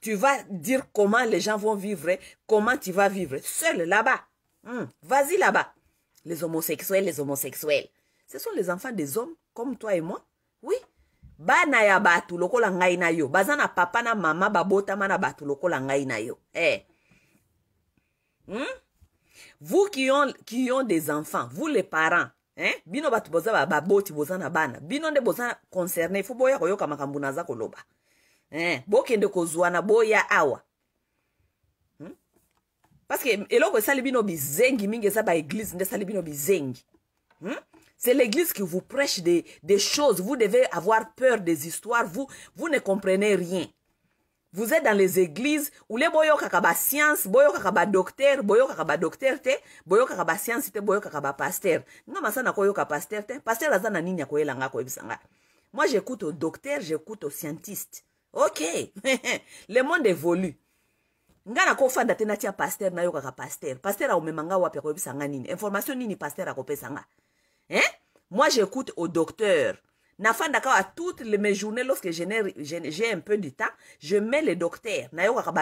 Tu vas dire comment les gens vont vivre, comment tu vas vivre, seul là-bas. Hmm. Vas-y là-bas. Les homosexuels, les homosexuels. Ce sont les enfants des hommes, comme toi et moi. Oui. bana ya bato lokola ngai na yo baza na papa na mama babota na bato lokola ngai na yo Eh. hmm? vous qui ont, qui ont des enfants vous les parents hein? bino batu boza baboti boza na bana bino de boza concerné faut boya koyoka makambo naza koloba eh, bokende kozwana boya awa hmm? parceke eloko esali bino bizengi mingi eza baeglise nde esali bino bizengi hmm? C'est l'Église qui vous prêche des, des, choses. Vous devez avoir peur des histoires. Vous, vous ne comprenez rien. Vous êtes dans les églises où les boyo kakaba science, boyo kakaba docteur, boyo kakaba docteur te, boyo kakaba science te, boyo kakaba pasteur. Non, mais ça n'a koyo pasteur te. Pasteur azana nini akoye langa koye bisanga. Moi, j'écoute au docteur, j'écoute au scientiste. ok le monde évolue ngai nakofanda te natia yoka nayokaka Pasteur paster akomema ngai wapi akoyebisa sanga nini information nini pasteur a kope sanga. hein moi j'écoute au docteur Na fanda à toutes les, mes journées lorsque j'ai un peu de temps je mets le docteur na yoka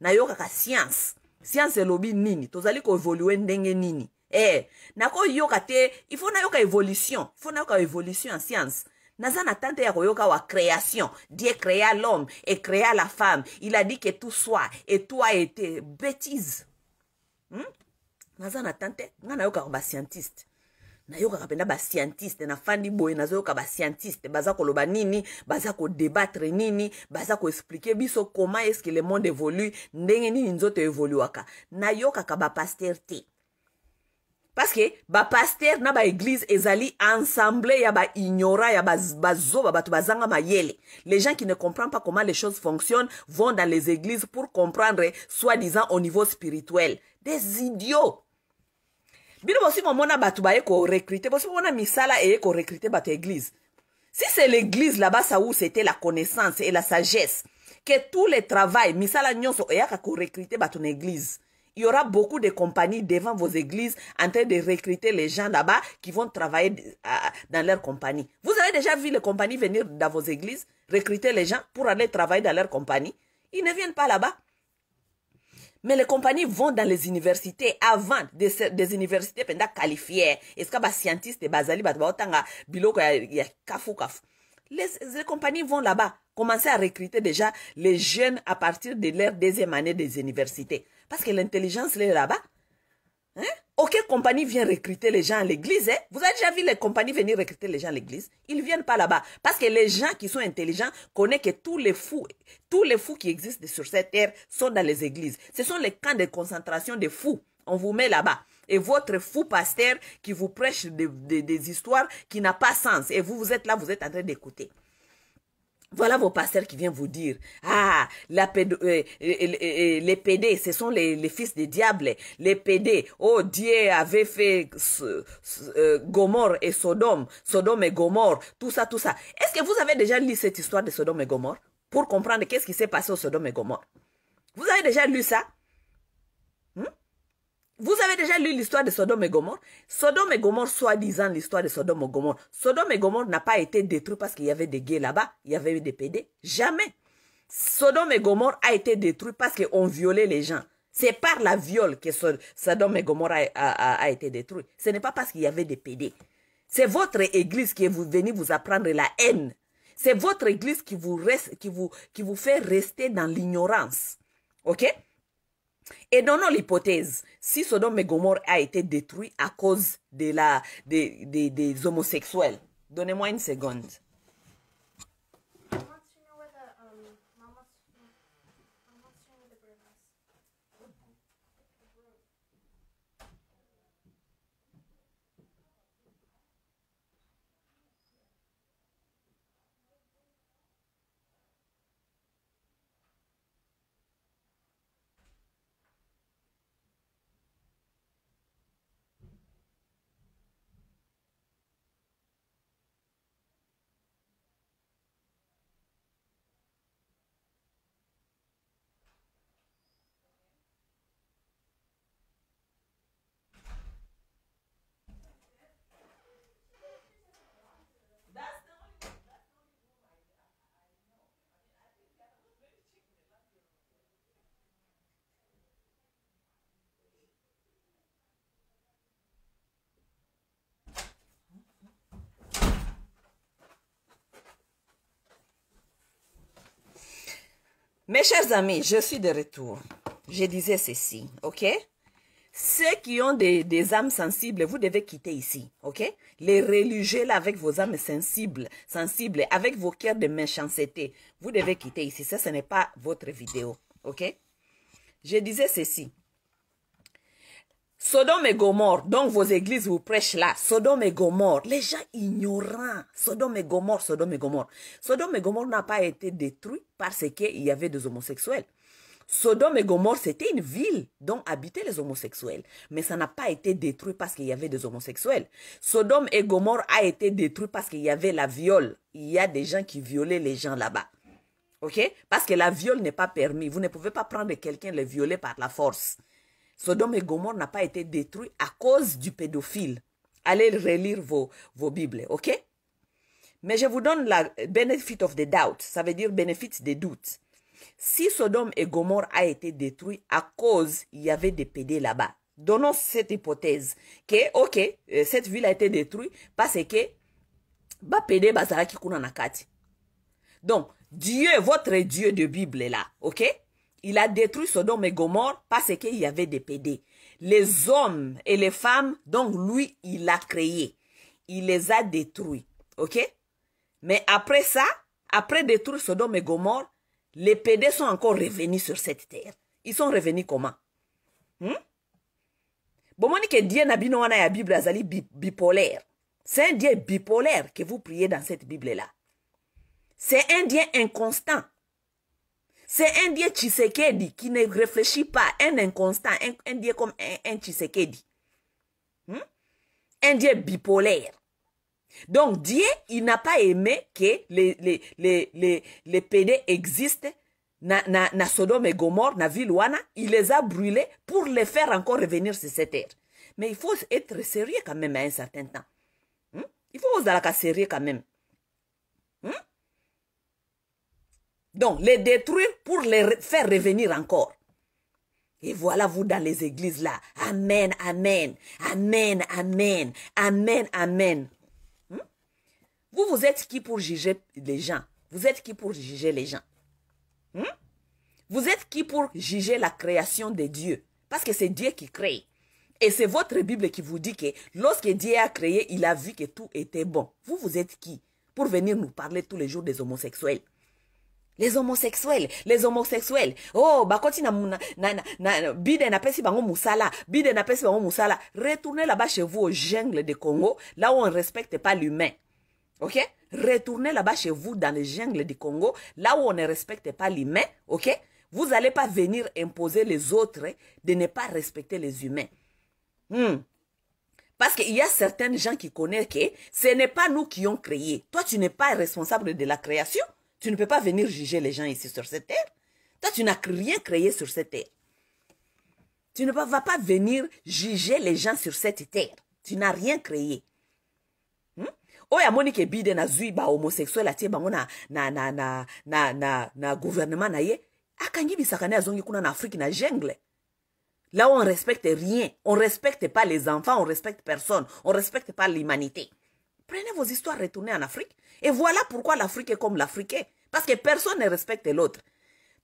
Na yoka ka science science elobi nini tozali koévolue ndenge nini Eh, Na ko yoka te ifo yoka évolution na yoka évolution en science naza na tante ya koyoka wa création dieu créa l'homme et créa la femme il a dit que tout soit et toi été bétise hmm? naza na tante ngai nayokaka bascientiste nayokaka mpenza bascientiste nafandi boye nazoyoka bascientiste baza koloba nini baza kodebatre nini baza koexplike biso koma eske le monde évolue ndenge nini nzoto evoluaka nayokaka bapaster te Parce que ba pasteur na église ezali ensemble ya ignora ya bazoba bato bazanga mayele les gens qui ne comprennent pas comment les choses fonctionnent vont dans les églises pour comprendre soi-disant au niveau spirituel des idiots bino bosi komona bato baye recruter bosi mona misala recruter recruter bato église si c'est l'église là-bas ça où c'était la connaissance et la sagesse que tout le travail misala nyonso eyaka recruter bato na église il y aura beaucoup de compagnies devant vos églises en train de recruter les gens là-bas qui vont travailler dans leur compagnie. Vous avez déjà vu les compagnies venir dans vos églises, recruter les gens pour aller travailler dans leur compagnie. Ils ne viennent pas là-bas. Mais les compagnies vont dans les universités avant des, universités pendant qualifiées. Est-ce les Les, les compagnies vont là-bas commencer à recruter déjà les jeunes à partir de leur deuxième année des universités. Parce que l'intelligence, est là-bas. Hein? Aucune compagnie vient recruter les gens à l'église. Hein. Vous avez déjà vu les compagnies venir recruter les gens à l'église Ils ne viennent pas là-bas. Parce que les gens qui sont intelligents connaissent que tous les fous, tous les fous qui existent sur cette terre sont dans les églises. Ce sont les camps de concentration des fous. On vous met là-bas. Et votre fou pasteur qui vous prêche des, des histoires qui n'ont pas sens. Et vous, vous êtes là, vous êtes en train d'écouter. Voilà vos pasteurs qui viennent vous dire, ah, euh, euh, euh, les PD, ce sont les, fils des diables, les PD, oh Dieu avait fait Gomorre et Sodome, Sodome et Gomorre, tout ça, tout ça. Est-ce que vous avez déjà lu cette histoire de Sodome et Gomorre pour comprendre qu'est-ce qui s'est passé au Sodome et Gomorre Vous avez déjà lu ça vous avez déjà lu l'histoire de Sodome et Gomorre Sodome et Gomorre, soi-disant l'histoire de Sodome et Gomorre. Sodome et Gomorre n'a pas été détruit parce qu'il y avait des gays là-bas, il y avait eu des pédés. Jamais. Sodome et Gomorre a été détruit parce qu'on violait les gens. C'est par la viol que Sodome et Gomorre a, été détruit. Ce n'est pas parce qu'il y avait des PD. C'est votre église qui est venue vous apprendre la haine. C'est votre église qui vous, reste, qui vous fait rester dans l'ignorance. OK et donnons l'hypothèse, si Sodome et Gomorre a été détruit à cause de la, des homosexuels, donnez-moi une seconde. Mes chers amis, je suis de retour. Je disais ceci, ok Ceux qui ont des, âmes sensibles, vous devez quitter ici, ok Les religieux là avec vos âmes sensibles, sensibles, avec vos cœurs de méchanceté, vous devez quitter ici. Ça, ce n'est pas votre vidéo, ok Je disais ceci. Sodome et Gomorre, donc vos églises vous prêchent là, Sodome et Gomorre, les gens ignorants, Sodome et Gomorre, Sodome et Gomorre. Sodome et Gomorre n'a pas été détruit parce qu'il y avait des homosexuels. Sodome et Gomorre, c'était une ville dont habitaient les homosexuels, mais ça n'a pas été détruit parce qu'il y avait des homosexuels. Sodome et Gomorre a été détruit parce qu'il y avait la viol. Il y a des gens qui violaient les gens là-bas. OK Parce que la viol n'est pas permis. Vous ne pouvez pas prendre quelqu'un et le violer par la force. Sodome et Gomorre n'a pas été détruit à cause du pédophile. Allez relire vos, vos Bibles, ok? Mais je vous donne la benefit of the doubt, ça veut dire bénéfice des doutes. Si Sodome et Gomorre a été détruit à cause il y avait des pédés là-bas. Donnons cette hypothèse que OK, euh, cette ville a été détruite parce que pédé Donc Dieu, votre Dieu de Bible est là, OK il a détruit Sodome et Gomorre parce qu'il y avait des PD, Les hommes et les femmes, donc lui, il a créé. Il les a détruits. OK Mais après ça, après détruire Sodome et Gomorre, les PD sont encore revenus sur cette terre. Ils sont revenus comment hmm? na la bible bipolaire c'est un dieu bipolaire que vous priez dans cette bible là c'est un dieu inconstant c'est un Dieu Tshisekedi qui ne réfléchit pas, un inconstant, un, Dieu comme un, Tshisekedi. Hmm? Un Dieu bipolaire. Donc Dieu, il n'a pas aimé que les, les, les, existent dans Sodome et Gomorre, na ville Il les a brûlés pour les faire encore revenir sur cette terre. Mais il faut être sérieux quand même à un certain temps. Hmm? Il faut être sérieux quand même. Donc, les détruire pour les faire revenir encore. Et voilà vous dans les églises là. Amen, amen, amen, amen, amen, amen. Hmm? Vous, vous êtes qui pour juger les gens Vous êtes qui pour juger les gens hmm? Vous êtes qui pour juger la création de Dieu Parce que c'est Dieu qui crée. Et c'est votre Bible qui vous dit que lorsque Dieu a créé, il a vu que tout était bon. Vous, vous êtes qui pour venir nous parler tous les jours des homosexuels les homosexuels les homosexuels oh bakoti na, na, na, na biden bango bide biden bango musala. retournez là-bas chez vous au jungle de congo là où on respecte pas l'humain ok retournez là-bas chez vous dans les jungles du congo là où on ne respecte pas l'humain ok vous n'allez pas venir imposer les autres de ne pas respecter les humains hmm. Parce qu'il y a certaines gens qui connaissent que ce n'est pas nous qui ont créé. Toi, tu n'es pas responsable de la création. Tu ne peux pas venir juger les gens ici sur cette terre. Toi, tu n'as rien créé sur cette terre. Tu ne vas pas venir juger les gens sur cette terre. Tu n'as rien créé. Hmm? Oh, biden atie bango na, na, na, na, na, na, gouvernement na ye azongi kuna afrique na jungle là où on respecte rien on respecte pas les enfants on respecte personne on respecte pas l'humanité Prenez vos histoires, retournez en Afrique. Et voilà pourquoi l'Afrique est comme l'Afrique Parce que personne ne respecte l'autre.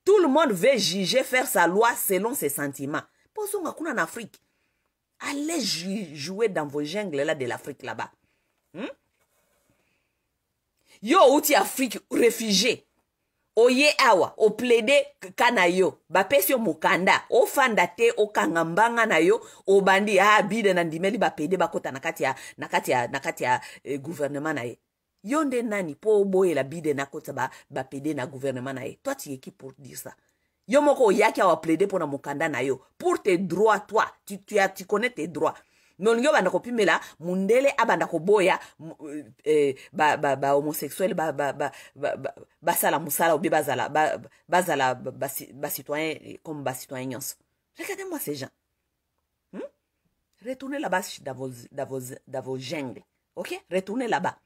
Tout le monde veut juger, faire sa loi selon ses sentiments. Posons en Afrique. Allez jouer dans vos jungles là de l'Afrique là-bas. Hmm? Yo, outil Afrique, réfugié. oye awa oplede ka na yo bapesi yo mokanda ofanda te okanga mbanga na yo obandi a ah, bide na ndimeli bapede bakota na kati ya, na kati ya, na kati ya eh, gouvernement na ye yo nde nani mpo oboyela bide nakota ba, bapede na gouvernement na ye toi tu eki pour dire ça yo moko oyaki awa plede mpo na mokanda na yo pour tes droits toi tu, tu, tu, tu connais tes droits me olingi obanda kopimela mundele abanda koboya eh, eh bahomosexuel ba, ba, ba, basala mosala obie bazala bazala bacitoyen comme bacitoyen nyonso regardez moi ces gens hmm? retournez là-bas dans vos, dans, vos, dans vos jungles ok retournez là-bas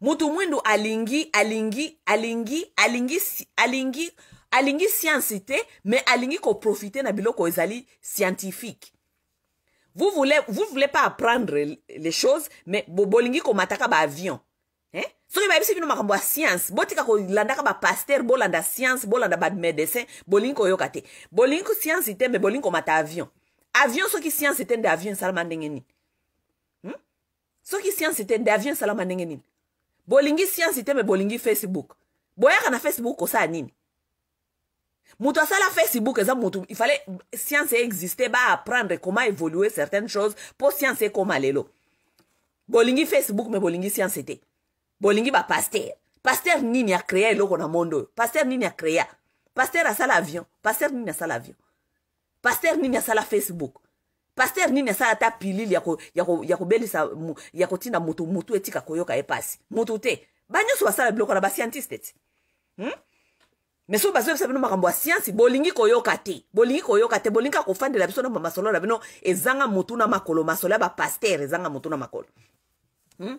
mutu mwindu alingi alingi alingi alingi alingi alingi science te me alingi koprofite na biloko ezali scientifique vous voulez vous voulez pas apprendre les choses mais bolingi komata ka baavion eh? soki bayebisi bino makambo ya science botika kolanda ka bapaster bolanda science bolanda bamédecin bolingi koyoka te bolingi science te me bolingi komata avion avion soki science te nde avion esalama ndenge nini hmm? soki science te nde avion esalama ndenge nini bolingi science te me bolingi facebook boyaka na facebook kosala nini moto asala facebook eza motu ifale science eexiste baapprendre comment évoluer certaines choses mpo science ekoma lelo bolingi facebook me bolingi science te bolingi bapaster paster nini akrea eloko na monde oyo paster nini akrea paster asala avion paster nini asala avion paster nini asala facebook paster nini asala ata pilili ya kobelisa ya kotinda motu motu etika koyoka ye pasi motu te banyonso basala biloko na bascientiste ti hmm? me so bazobisa bino makambo ya siansi bolingi koyoka te bolingi koyoka te bolingi kaka kofandela biso na bamasolo na bino ezanga motu na makolo masolo ya bapaster ezanga motu na makolo hmm?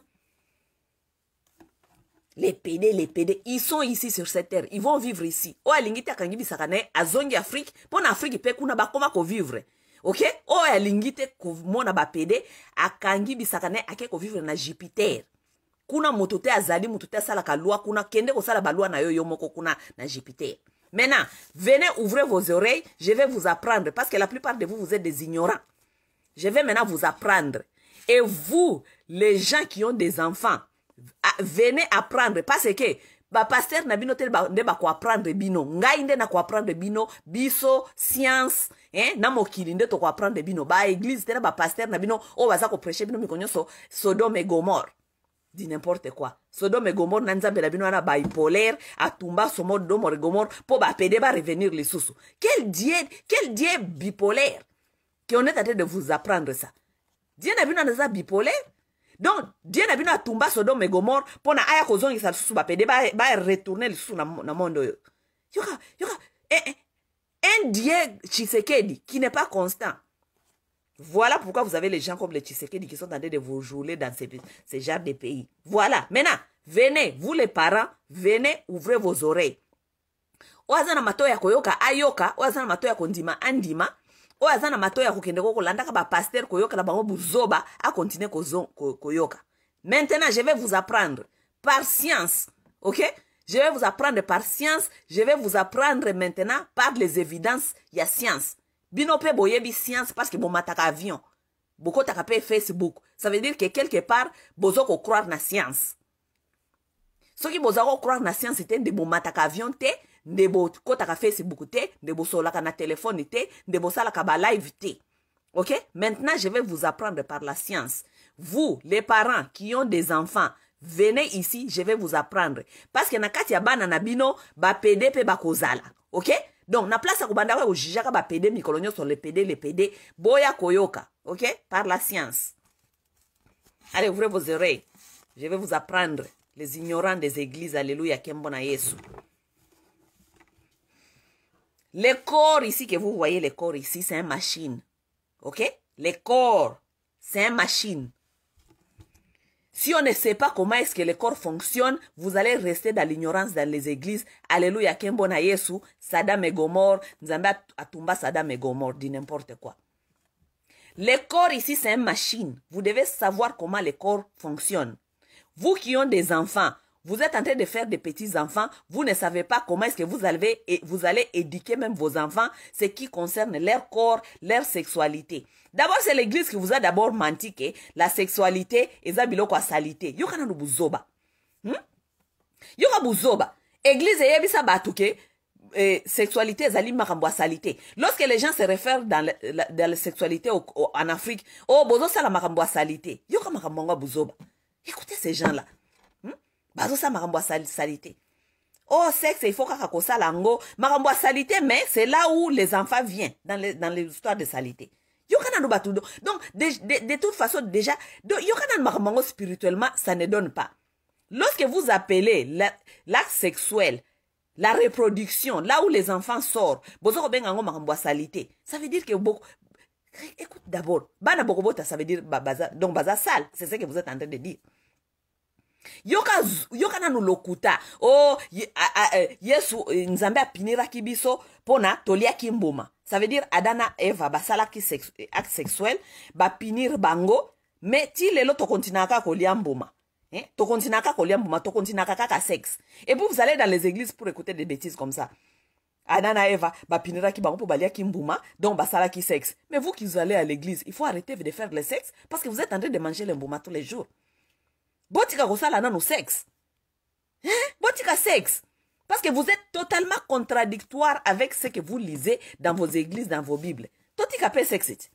les pédés les pédés ils sont ici sur cette terre ils vont vivre ici oyo oh, alingi te akangibisaka na ye azongi afrike mpo na afrike mpe kuna bakoma kovivre ok oyo oh, alingi te komona bapede akangibisaka na ye ake kovivre na jupiter maintenant venez ouvrez vos oreilles je vais vous apprendre parce que la plupart de vous vous êtes des ignorants je vais maintenant vous apprendre et vous les gens qui ont des enfants venez apprendre parce que pasteur na bino te nde bino. bino ngai nde apprendre bino biso science eh? na mokili nde prendre bino église église, na pasteur na bino oyo baza prêcher bino sodome so sodome dit n'importe quoi sodome gomor na nzambe a bino wana baipolaire atumba somo domor de mpo revenir les sous. quel dieu, quel dieu bipolaire qui on est en train de vous apprendre ça Dieu na bino wana pas bipolaire donc Dieu na à tumba sodome gomor pour na aya pas lisusu bapede baretourne lisusu na, na monde oyo yoka yoka eh, eh. un dieu chisekedi qui n'est pas constant voilà pourquoi vous avez les gens comme les Tshisekedi qui sont en train de vous jouer dans ces, ces de pays. Voilà. Maintenant, venez, vous les parents, venez, ouvrez vos oreilles. koyoka ayoka matoya kondima andima koyoka maintenant je vais vous apprendre par science ok je vais vous apprendre par science je vais vous apprendre maintenant par les évidences a science bino mpe boyebi science parceke bomataka avion bokotaka mpe facebook ça veut dire ke quelque part boza kocroire na science soki boza kocroire na science te nde bomataka avion te nde bokotaka facebook te nde bosolaka na telefone te nde bosalaka balive te ok maintenant je vais vous apprendre par la science vous les parents qui ont des enfants venez ici je vais vous apprendre parce que na kati ya bana na bino bapede mpe bakozala ok donc la place à jijaka va pédé, kojijaka sur sont les les pédés, boya koyoka ok par la science allez ouvrez vos oreilles je vais vous apprendre les ignorants des églises alléluia kembo na yesu le corps ici que vous voyez le corps ici c'est une machine ok le corps c'est une machine si on ne sait pas comment est-ce que le corps fonctionne, vous allez rester dans l'ignorance dans les églises. Alléluia, Kembona Yesu, Saddam et gomor, nzamba Atumba Sadam et gomor, dit n'importe quoi. Le corps ici, c'est une machine. Vous devez savoir comment le corps fonctionne. Vous qui avez des enfants, vous êtes en train de faire des petits-enfants. Vous ne savez pas comment est-ce que vous allez, vous allez éduquer même vos enfants, ce qui concerne leur corps, leur sexualité. D'abord, c'est l'église qui vous a d'abord menti que la sexualité est quoi salité. Yoka na buzoba. Hmm? Yoka Église yebisa batouke. E, sexualité Zali salité lorsque les gens se réfèrent dans, la, sexualité en afrique oh salité yoka écoutez ces gens là bazosa makambo ya salité oh sexe il faut kaka kosala yango makambo ya salité mais c'est là où les enfants viennent dans les, dans les histoires de salité yoka nanu bato donc de, de, de toute façon déjà yoka nanu spirituellement ça ne donne pas lorsque vous appelez l'acte sexuel la reproduction là où les enfants sortent bozokobenga yango makambo ya salité ça veut dire que beaucoup, Écoute d'abord, bana bokobota, ça veut dire baza, donc baza sale, c'est ce que vous êtes en train de dire yoka yoka nanu lokuta oh, y a, a, eh, yesu eh, nzambe pinira kibiso pona toliya mbuma ça veut dire Adana Eva, eva basala ki eh, acte sexuel bapinir bango me ti lelo tokontinaka kolia mbuma eh? tokontinaka kolia à tokontinaka kaka sexe et vous vous allez dans les églises pour écouter des bêtises comme ça Eva eva ki bango mpo baliaki kimboma donc ki sexe mais vous qui vous allez à l'église il faut arrêter de faire le sexe parce que vous êtes en train de manger le tous les jours botika kosala nano sexe hein? botika sexe parce que vous êtes totalement contradictoire avec ce que vous lisez dans vos églises dans vos bibles totika mpe sexe ti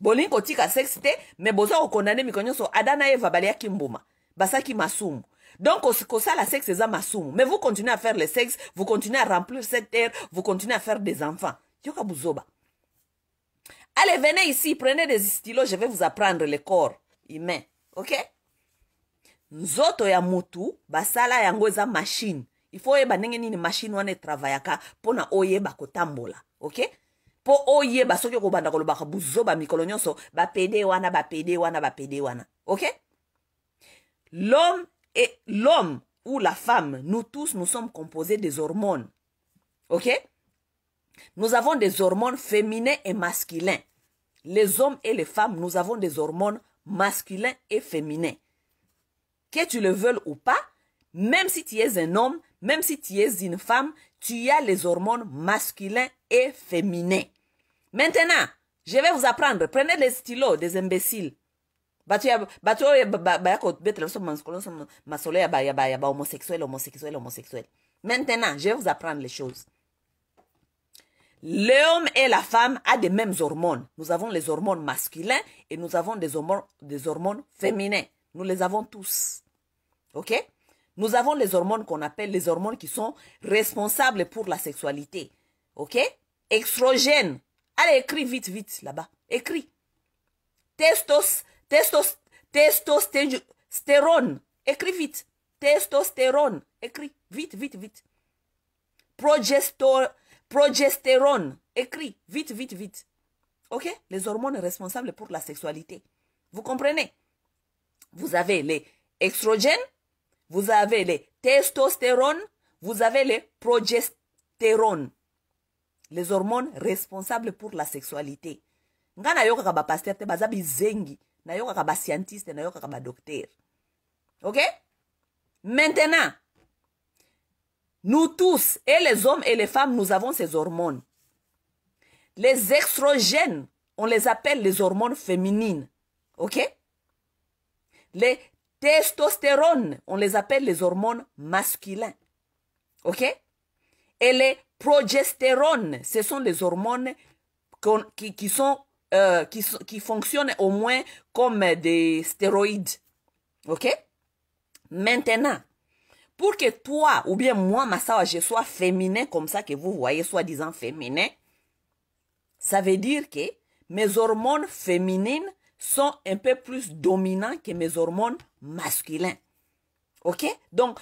bolingi kotika sexe mais me boza kokondane mi nyonso ada na eva baliaki mbuma basaki masumu Donc, ça la sexe, c'est masoum. Mais vous continuez à faire le sexe, vous continuez à remplir cette terre, vous continuez à faire des enfants. Yoka buzoba. Allez, venez ici, prenez des stylos, je vais vous apprendre le corps humain. OK? nzoto ya motu basala yango eza il ifo oyeba ndenge nini machine wana etravayaka mpona oyeba kotambola ok mpo oyeba soki okobanda kolobaka buzoba mikolo nyonso bapede wana bapede wana bapede wana ok l'homme et l'homme ou la femme nous tous nous sommes composés des hormones ok nous avons des hormones féminins et masculins les hommes et les femmes nous avons des hormones masculins et féminins que tu le veuilles ou pas, même si tu es un homme, même si tu es une femme, tu as les hormones masculines et féminines. Maintenant, je vais vous apprendre. Prenez les stylos des imbéciles. maintenant je vais vous apprendre les choses l'homme et la femme ont des mêmes hormones nous avons les hormones masculines et nous avons des des hormones féminines nous les avons tous. OK Nous avons les hormones qu'on appelle les hormones qui sont responsables pour la sexualité. OK Extrogène. Allez, écris vite, vite, là-bas. Écris. Testos, testos, testostérone. Écris vite. Testostérone. Écris. Vite, vite, vite. progestérone. Écris. Vite, vite, vite. OK Les hormones responsables pour la sexualité. Vous comprenez vous avez les extrogènes, vous avez les testostérones, vous avez les progestérones. Les hormones responsables pour la sexualité. Nga na pasteur te bazabi zengi, OK Maintenant, nous tous, et les hommes et les femmes, nous avons ces hormones. Les extrogènes, on les appelle les hormones féminines. OK les testostérones, on les appelle les hormones masculines. OK Et les progestérones, ce sont les hormones euh, qui, sont, qui, fonctionnent au moins comme des stéroïdes. OK Maintenant, pour que toi, ou bien moi, ma soeur, je sois féminin comme ça que vous voyez, soi-disant féminin, ça veut dire que mes hormones féminines sont un peu plus dominants que mes hormones masculines. OK Donc,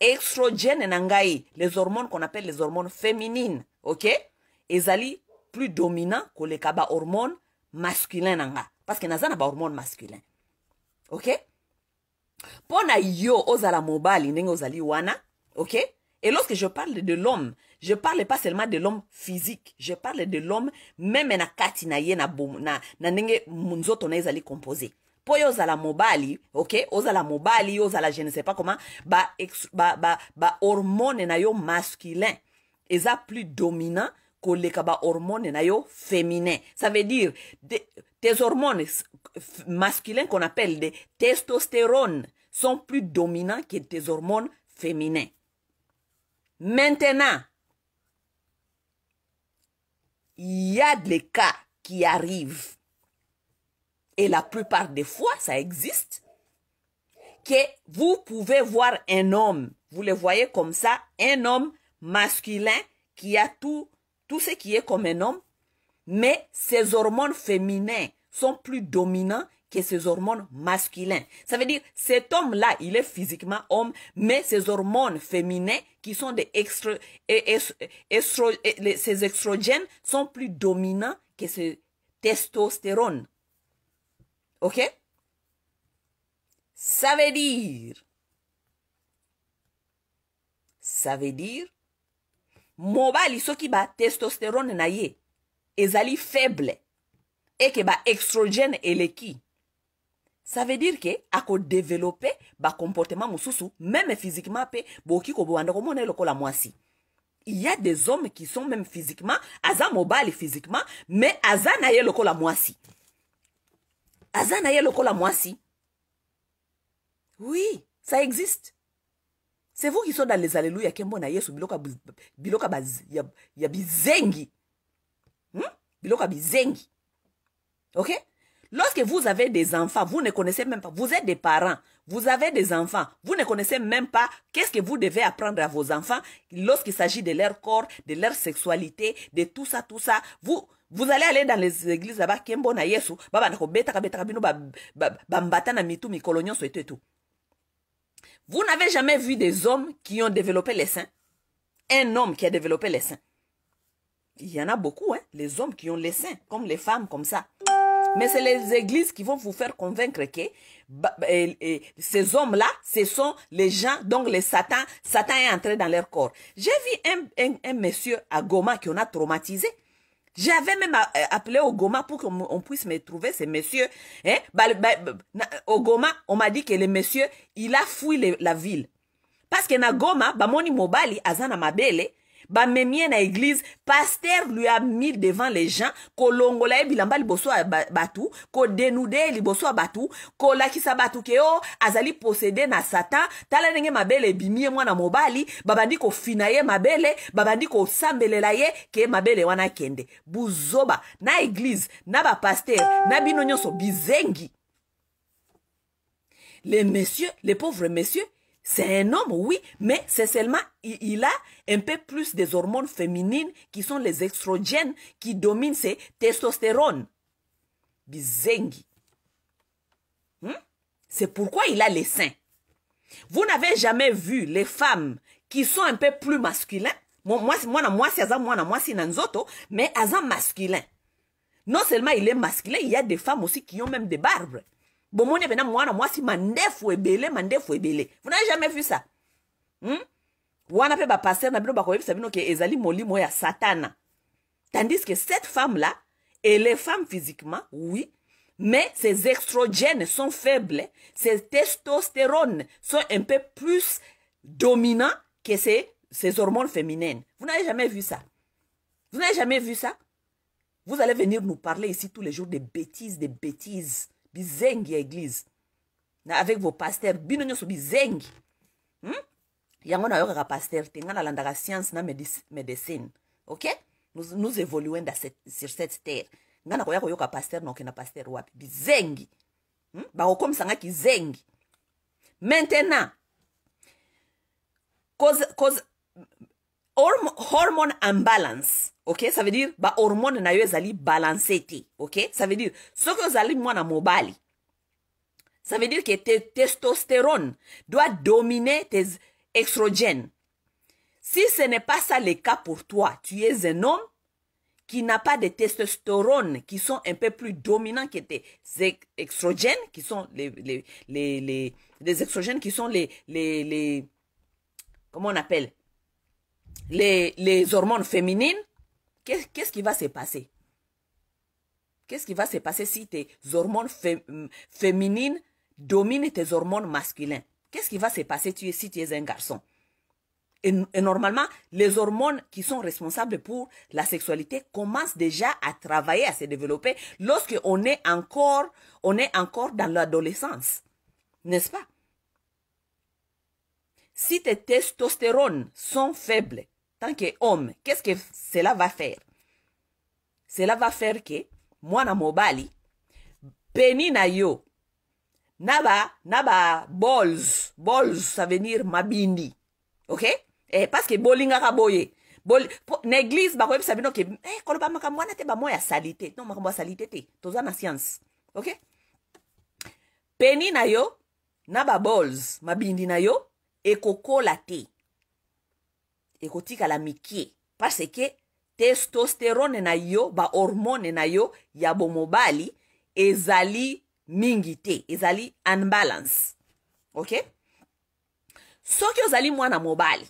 les hormones qu'on appelle les hormones féminines, OK sont plus dominant que les hormones masculines parce que nazana ba hormones masculines. OK Pona yo ozala mobali wana, OK Et lorsque je parle de l'homme, je parle pas seulement de l'homme physique, je parle de l'homme même na kati na ye na bom, na, na nenge mounzo na ezali composé. Po yo mobali, OK, la mobali, la, je ne sais pas comment, ba ex, ba ba, ba hormone na yo masculin eza plus dominant que ba hormones na yo féminin. Ça veut dire tes hormones masculines qu'on appelle des testostérones sont plus dominants que tes hormones féminines. Maintenant, il y a des cas qui arrivent, et la plupart des fois, ça existe, que vous pouvez voir un homme, vous le voyez comme ça, un homme masculin qui a tout, tout ce qui est comme un homme, mais ses hormones féminines sont plus dominantes que ses hormones masculines. Ça veut dire, cet homme-là, il est physiquement homme, mais ses hormones féminines, qui sont des extra, sont plus dominants que ce testostérone. OK? Ça veut dire, ça veut dire, mobile, ce qui bat testostérone naïe, est faible, et que ba extrogène qui? ça veut dire ke akodevelope bacomportement mosusu meme physiquement mpe bokoki kobowanda komona ye lokola mwasi il y a des hommes qui sont même physiquement aza mobali physiquement mais aza na ye lokola mwasi aza na ye lokola mwasi oui ça existe c'est vous qui sont dans les alleluya kembo na yesu biloko, biloko ya, ya bizengi hmm? biloko ya bizengi ok Lorsque vous avez des enfants, vous ne connaissez même pas, vous êtes des parents, vous avez des enfants, vous ne connaissez même pas qu'est-ce que vous devez apprendre à vos enfants lorsqu'il s'agit de leur corps, de leur sexualité, de tout ça, tout ça. Vous, vous allez aller dans les églises là-bas, Kembo na Yesu, baba na kobeta bambata na mitu tout. Vous n'avez jamais vu des hommes qui ont développé les seins Un homme qui a développé les seins. Il y en a beaucoup, hein, les hommes qui ont les seins, comme les femmes, comme ça. Mais c'est les églises qui vont vous faire convaincre que ces hommes-là, ce sont les gens, donc les satan, Satan est entré dans leur corps. J'ai vu un, monsieur à Goma qu'on a traumatisé. J'avais même euh, appelé au Goma pour qu'on puisse me trouver ces messieurs. Hein. au Goma, on m'a dit que le monsieur, il a fouillé la ville. Parce que na Goma, bamoni mobali, azana mabele, bamemi ye na eglize paster lui ami devant les gens kolongola ye bilamba liboso ya bato kodenude ye liboso ya bato kolakisa bato ke o azali posede na satan tala ndenge mabele ebimi ye mwana mobali babandi kofina ye mabele babandi kosambelela ye ke mabele wana akende buzoba na eglize na bapaster na bino nyonso bizengi les messieurs les pauvres messieurs C'est un homme, oui, mais c'est seulement, il, a un peu plus des hormones féminines qui sont les estrogènes qui dominent ces testostérone. Bizengi. Hmm? C'est pourquoi il a les seins. Vous n'avez jamais vu les femmes qui sont un peu plus masculines, Moi, moi, moi, c'est moi, moi, c'est Nanzoto, mais Azam masculin. Non seulement il est masculin, il y a des femmes aussi qui ont même des barbes. Bon Vous n'avez ebele ebele n'avez jamais vu ça ezali satana tandis que cette femme là elle est femme physiquement oui mais ses extrogènes sont faibles ses testostérones sont un peu plus dominants que ses, ses hormones féminines vous n'avez jamais vu ça vous n'avez jamais vu ça vous allez venir nous parler ici tous les jours des bêtises des bêtises bizengi ya eglize na avec vos paster bino nyonso bizengi hmm? yango nayokaka paster te ngai nalandaka science na médecine ok nous, nous évoluons dans cette, sur cette terre ngai nakoya koyoka paster naokenda paster wapi bizengi hmm? bakokomisangaki zengi maintenant cause, cause, hormone imbalance ok ça veut dire ba hormone na yo ça veut dire que ça veut dire que tes testostérone doit dominer tes exrogènes. si ce n'est pas ça le cas pour toi tu es un homme qui n'a pas de testostérone qui sont un peu plus dominants que tes exrogènes, qui sont les les les qui sont les les les comment on appelle les, les hormones féminines, qu'est-ce qui va se passer Qu'est-ce qui va se passer si tes hormones hum, féminines dominent tes hormones masculines Qu'est-ce qui va se passer si tu es un garçon et, normalement, les hormones qui sont responsables pour la sexualité commencent déjà à travailler, à se développer lorsque on est encore, on est encore dans l'adolescence, n'est-ce pas Si tes testostérones sont faibles, tant qu'homme, qu'est-ce que cela va faire Cela va faire que mwana mobali peni na yo naba naba balls balls ça veut dire mabindi ok eh, parce que bolingaka boye Bol, po, na église bakoyebisa bino ke eh, koloba makambo wana te bamwa ya salite non makambo ya salite te toza na science ok peni na yo na baballs mabindi na yo ekokola te ekotikala mikie parce ke testosterone na yo bahormone na yo ya bomobali ezali mingi te ezali unbalance ok soki ozali mwana mobali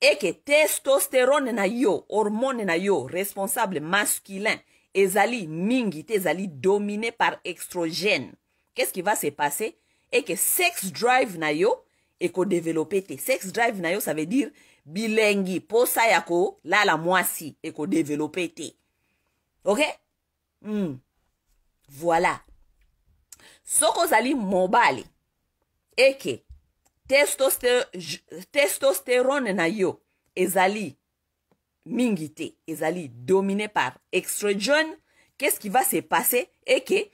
eke testosterone na yo hormone na yo responsable masculin ezali mingi te ezali domine par extrogène qu'est-ce qui va se passer eke sex drive na yo ekodevelope te sex drive na yo ça veut dire bilengi mposa ya kolala mwasi ekodevelope te ok mm. voilà soki ozali mobali eke testoster, testosterone na yo ezali mingi te ezali domine par extrogene qu'est-ce qui va se passer eke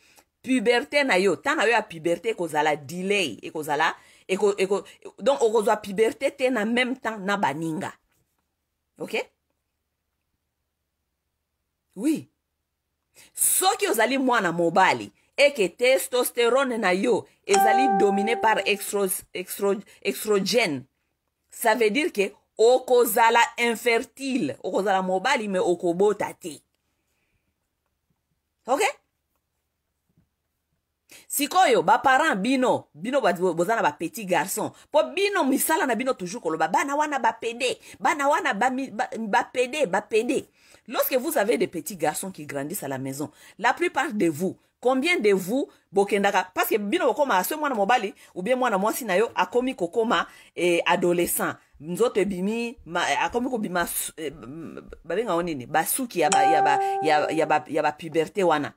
puberté na yo ntango na yo ya puberté ekozala delay ekozala eko, eko, donc okozwa puberté te na même temps na baninga ok oui soki ozali mwana mobali eke testosterone na yo ezali domine par extro, extro, extrogene ça veut dire ke okozala infertile okozala mobali me okobota te ok Si ba parent bino bino bozana ba petit garçon Pour bino misala na bino toujours koloba bana wana pede, bana wana ba pede. lorsque vous avez des petits garçons qui grandissent à la maison la plupart de vous combien de vous bokendaka parce que bino bokoma so mwana mobali ou bien mwana mwasi na yo akomi kokoma et adolescent nzote bimi, e, akomi kobima eh, babengao nini basuki ya bapuberté ba, ya ba, ya ba, ya ba wana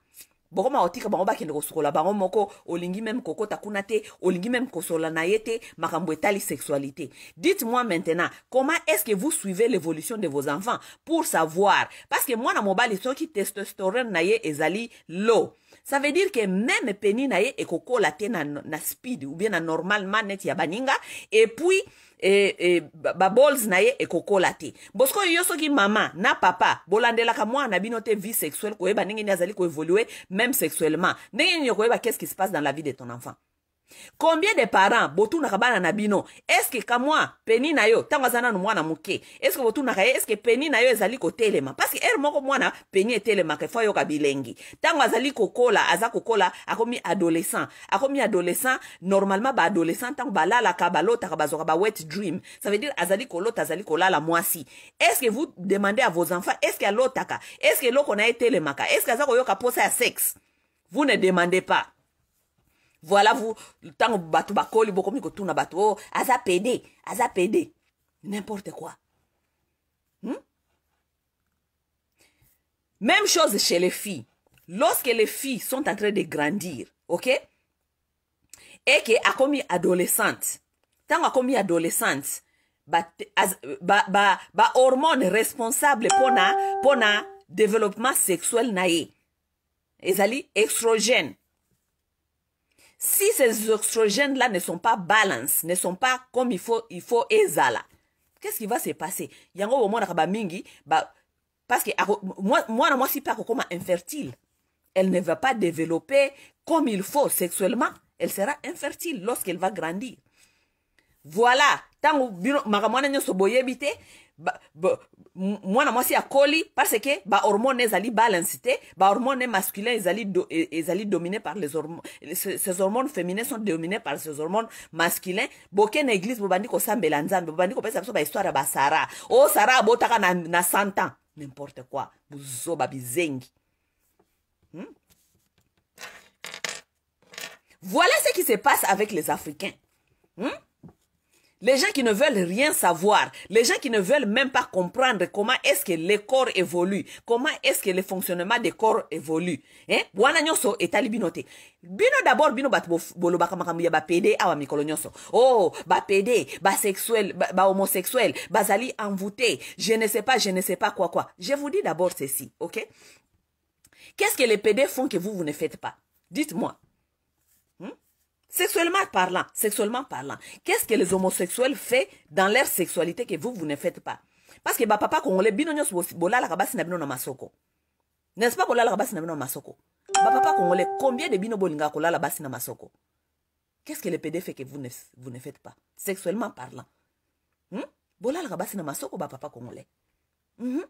bango maotika bango bakende kosukola bango moko olingi meme kokota kuna te olingi meme kosola na ye te makambo etali sexualité dites moi maintenant comment est-ce que vous suivez l'évolution de vos enfants pour savoir parce que mwana mobali soki testosterone na ye ezali low ça veut dire que même peni na ye ekokola te na, na speed ou bien na normalement net ya baninga et puis e, e, babols na ye ekokola te bosko oyo yo soki mama na papa ka mwana bino te vie sexuelle koyeba ndenge nini azali évoluer même sexuellement ndenge nini okoyeba qu'est ce qui se passe dans la vie de ton enfant combien de parents botunaka bana na bino que kamwa peni na yo est-ce que mwana na eske botunaka ye eske peni na yo ezali Parce que er moko mwana peni etelemaka efo ayoka bilengi Tangazali azali kokola aza kokola akomi adolescent akomi adolescent normalement la ntango balalaka kabazoka ba wet dream ça veut dire azali kolota azali kolala mwasi que vous demandez à vos enfants est-ce que est-ce que l'oko na est-ce eske yo ka posa ya sexe vous ne demandez pas voilà vous ntango bato bakoli bokomi kotuna bato o oh, aza pede aza pede n'importe quoi hmm? même chose chez les filles lorsque les filles sont en train de grandir ok eke akomi adolescente ntango akomi adolescente bahormone ba, ba, ba responsable mpona mpona développement sexuel na ye ezali extrogène Si ces oestrogènes-là ne sont pas balance, ne sont pas comme il faut, il faut ezala, qu'est-ce qui va se passer Yango au moins mingi, parce que moi, moi, moi, si pas comme infertile, elle ne va pas développer comme il faut sexuellement, elle sera infertile lorsqu'elle va grandir. Voilà, tant que mwana mwasi akoli parce que bahormone ezali balance te bahormone masculin ezali, do, e, ezali dominé par les hormones ces hormones féminines sont dominées par ces hormones masculins boke na église bobandi kosambela nzambe bobandi kopesa biso bahistware ya basara o sara botaka na, na cent ans n'importe quoi vous bizengi hmm? voilà ce qui se passe avec les africains hmm? Les gens qui ne veulent rien savoir, les gens qui ne veulent même pas comprendre comment est-ce que les corps évoluent, comment est-ce que le fonctionnement des corps évolue. Hein? Wana nyoso etali binote. Bino d'abord bino bat bolobaka ya ba awa mikolo nyoso. Oh, ba pédé, ba sexuel, ba, ba homosexuel, envoûté, je ne sais pas, je ne sais pas quoi quoi. Je vous dis d'abord ceci, ok? Qu'est-ce que les pédés font que vous, vous ne faites pas? Dites-moi. Sexuellement parlant, sexuellement parlant, qu'est-ce que les homosexuels font dans leur sexualité que vous, vous ne faites pas Parce que papa congolais, les nyos bolala kabasi na bino masoko. N'est-ce pas la kabasi na bino na masoko Papa congolais, combien de bino bolinga kolala basi na masoko Qu'est-ce que les pédés fait que vous ne, vous ne faites pas Sexuellement parlant. Hmm? la kabasi na masoko ba papa congolais. Mm -hmm.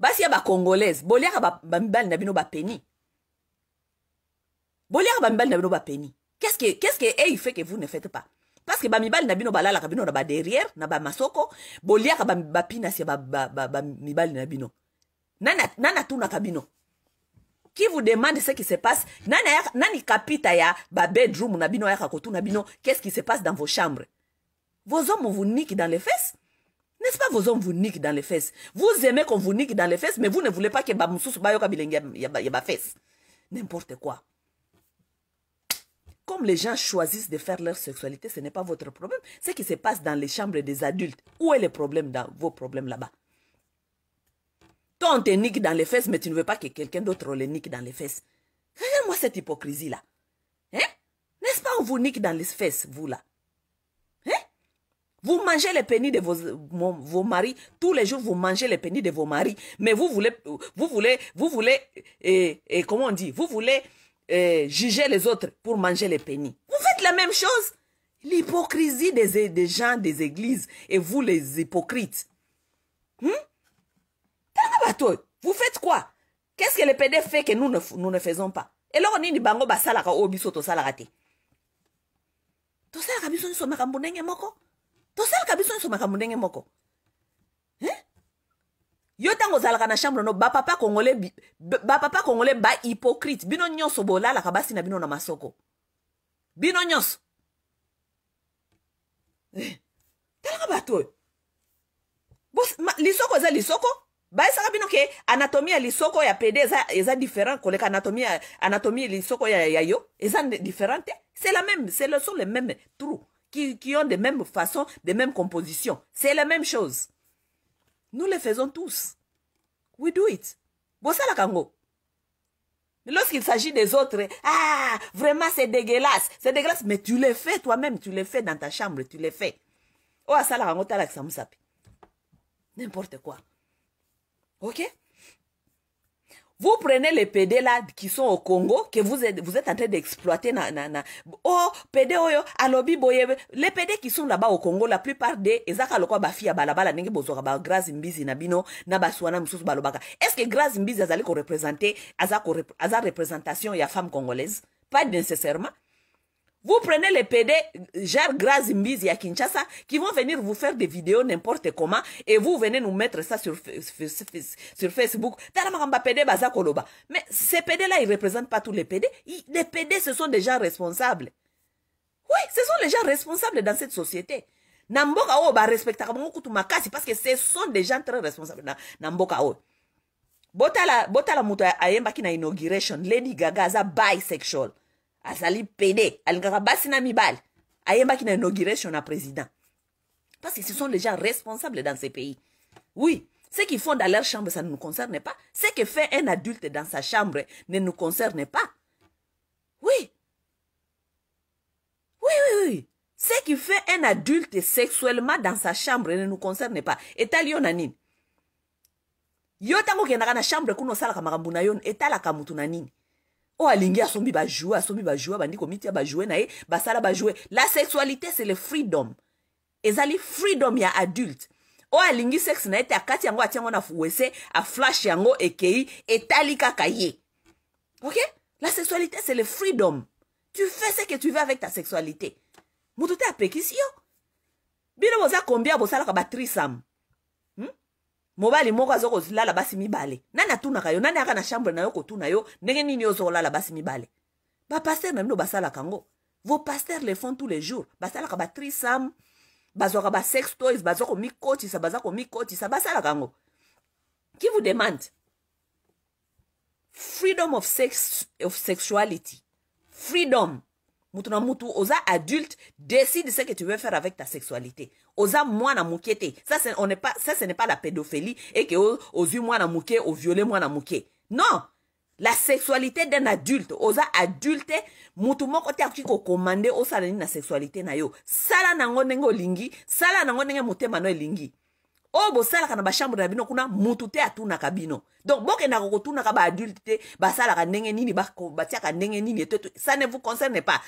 Basi ya ba congolaise, bolia ba mibali na bino ba penny. Bolia bamibali na bino bapeni qu'est-ce que eh, il fait que vous ne faites pas parce que Bamibal na bino balalaka kabino na derrière na bamasoko boliaka bapinasi ba bamibali na bino nani na kabino. qui vous demande ce qui se passe Nana, nani kapita ya babedroom na bino ayaka kotuna bino qu'est-ce qui se passe dans vos chambres vos hommes vous niquent dans les fesses n'est-ce pas vos hommes vous niquent dans les fesses vous aimez qu'on vous nique dans les fesses mais vous ne voulez pas que bamosusu bayoka bilenge ya n'importe quoi comme les gens choisissent de faire leur sexualité, ce n'est pas votre problème. Ce qui se passe dans les chambres des adultes, où est le problème dans vos problèmes là-bas Toi, on te nique dans les fesses, mais tu ne veux pas que quelqu'un d'autre les nique dans les fesses. Regarde-moi cette hypocrisie-là. Hein N'est-ce pas, on vous nique dans les fesses, vous là Hein Vous mangez les pénis de vos, maris, tous les jours vous mangez les pénis de vos maris, mais vous voulez, vous voulez, vous voulez, et, euh, et euh, comment on dit Vous voulez euh, juger les autres pour manger les pénis. Vous faites la même chose. L'hypocrisie des, des, gens des églises et vous les hypocrites. Hmm? Vous faites quoi Qu'est-ce que le PDF fait que nous ne, nous ne faisons pas Et là, on dit bango basalaka obiso oh, to salakate. To salaka biso ni so makambo ndenge moko. To salaka biso ni so moko yo tango zalaka na chambre no papa congolais ba congolais bahypocrite bino la la la na bino na masoko bino nyonso eh. talaka bato oyo lisoko za lisoko ça, bino ke anatomie lisoko ya pd eza, eza différent koleka anatomie anatomie lisoko ya, ya yo eza differente. c'est la même c'est le sont les mêmes trous qui, qui ont de même façon de même composition c'est la même chose nous les faisons tous. We do it. Bosala Kango. Lorsqu'il s'agit des autres, ah, vraiment c'est dégueulasse, c'est dégueulasse, mais tu les fais toi-même, tu les fais dans ta chambre, tu les fais. Oh, ça N'importe quoi. Ok? Vous prenez les PD là qui sont au Congo, que vous êtes, vous êtes en train d'exploiter. Na, na, na. Oh, PD oyo, alobi boye Les PD qui sont là-bas au Congo, la plupart des, ezaka lokwa bafia balabala, nenge bozora ba mbizi na bino, na baswana msusu balobaka. Est-ce que grazi mbizi azali ko représenter, aza ko, aza représentation ya femme congolaise? Pas nécessairement. Vous prenez les PD, genre Graz à Kinshasa, qui vont venir vous faire des vidéos n'importe comment, et vous venez nous mettre ça sur, sur Facebook. Mais ces PD-là, ils ne représentent pas tous les PD. Les PD, ce sont des gens responsables. Oui, ce sont les gens responsables dans cette société. respecte parce que ce sont des gens très responsables. Botala botala muta inauguration Lady Gaga bisexual azali pede alingaka basi na mibali ayembaki na inauguration na président parce que ce sont les gens responsables dans ces pays oui ce qu'ils font dans leur chambre ça ne nous concerne pas ce que fait un adulte dans sa chambre ne nous concerne pas oui oui oui oui ce qui fait un adulte sexuellement dans sa chambre ne nous concerne pas Et yo na nini yo ntango okendaka na chambre kuna sala makambo na yon, etalaka la na O oh, alingi asombi bajoue asombi komiti ba komitia nae, na sala ba joué. la sexualité c'est le freedom ezali freedom ya adulte oh alingi sex na akati yango atia yango na a flash yango ekei etali kaka ok la sexualité c'est le freedom tu fais ce que tu veux avec ta sexualité ta te apekisi yo bino boza kombia bosalaka batrisam mobali moko azokolala basi mibale nani atunaka yo nani aka na chambre na yo kotuna yo ndenge nini ozokolala basi mibale bapaster na bino basalaka yango vos pasteurs le font tous les jours basalaka batrisam bazwaka basex toys baza komikotisa baza komikotisa basalaka yango qui vous demande freedom of, sex, of sexuality freedom mutuna mutu osa adulte décide ce que tu veux faire avec ta sexualité osa moi na te ça ce on n'est pas ça ce n'est pas la pédophilie et que ozwi mwana violé moi na mouké. non la sexualité d'un adulte oza adulte mutu moko te akiko commander osala la na sexualité na yo sala nango nengo lingi. sala nango ndenge motema lingi oh bosalaka kana bashambre na bino kuna mutu te atunaka boke donc bokendaka na baadulte te basalaka ndenge nini batiaka ndenge nini ete ça ne vous concerne pas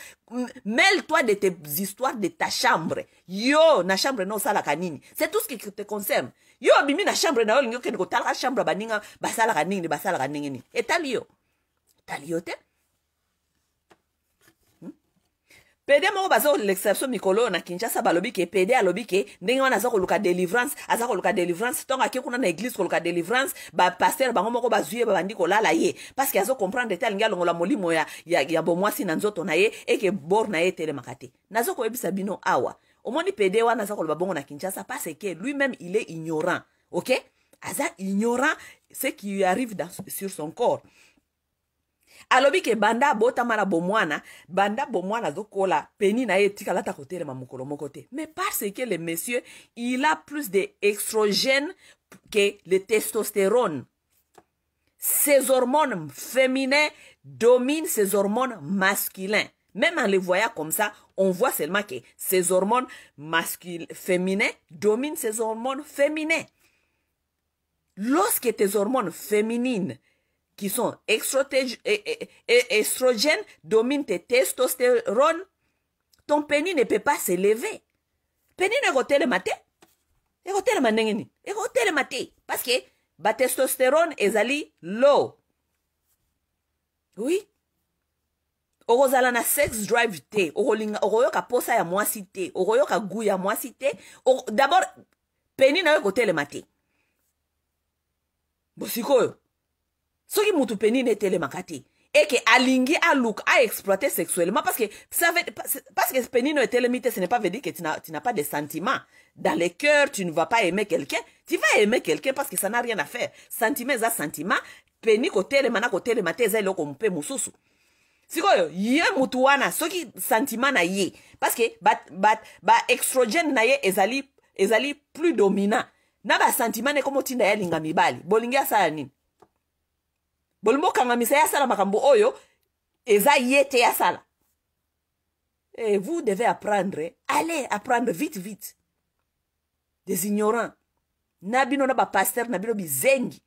mêle toi de tes histoires de ta chambre yo na chambre na osalaka nini c'est tout ce qui te concerne yo bimi na chambre na yo olingi ko tala chambre baninga basala ndenge nini basalaka ndenge nini etali yo etali yo te pd moko baza kolekisa biso mikolo oyo na kinshasa balobi ke pd alobi ke ndenge wana aza koluka délivrance aza koluka délivrance ntongo ake kuna na église koluka délivrance bapaster bango moko bazwi ye babandi kolala ye parceke azokomprendre te alingi alongola molimo ya, ya, ya bomwasi na nzoto na ye eke bor na ye etelemaka te naza koyebisa bino awa omoni pd wana aza koloba bongo na kinshasa parceke lui même il est ignorant ok aza ignorant ce qui arrive dans, sur son corps banda bomwana banda bomwana zokola, na mais parce que le messieurs, il a plus de que les testostérone ces hormones féminines dominent ces hormones masculines Même en les voyant comme ça, on voit seulement que ces hormones masculines, féminines dominent ces hormones féminines. Lorsque tes hormones féminines qui sont estrogènes, dominent tes testostérones, ton pénis ne peut pas s'élever. Pénis ne roté le matin. ekotelema ndenge nini ekotelema te parceke batestosterone ezali low oui okozala na sex drive te okolinga okoyoka posa ya mwasi te okoyoka gu ya mwasi te dabord peni na yo ekotelema te bosikoyo soki mutu penini etelemaka te eke alingi aluka aexploite sexuellement parce que parce que penino etelemi te ce n'est pas veut dire que tu n'as pas de sentiment dans le cœur tu ne vas pas aimer quelqu'un tu vas aimer quelqu'un parce que ça n'a rien à faire sentiment eza sentiment peni kotelema na kotelema te eza eloko mpe mosusu sikoyo ye mutu wana soki sentiment na ye parce que baextrogene ba, ba na ye ezali ezali plus dominant na basentiment ne ekomi otinda ye alinga mibali bolingi asala nini et e, vous devez apprendre allez apprendre vite vite des ignorants Nabi na bapaster Nabi bizengi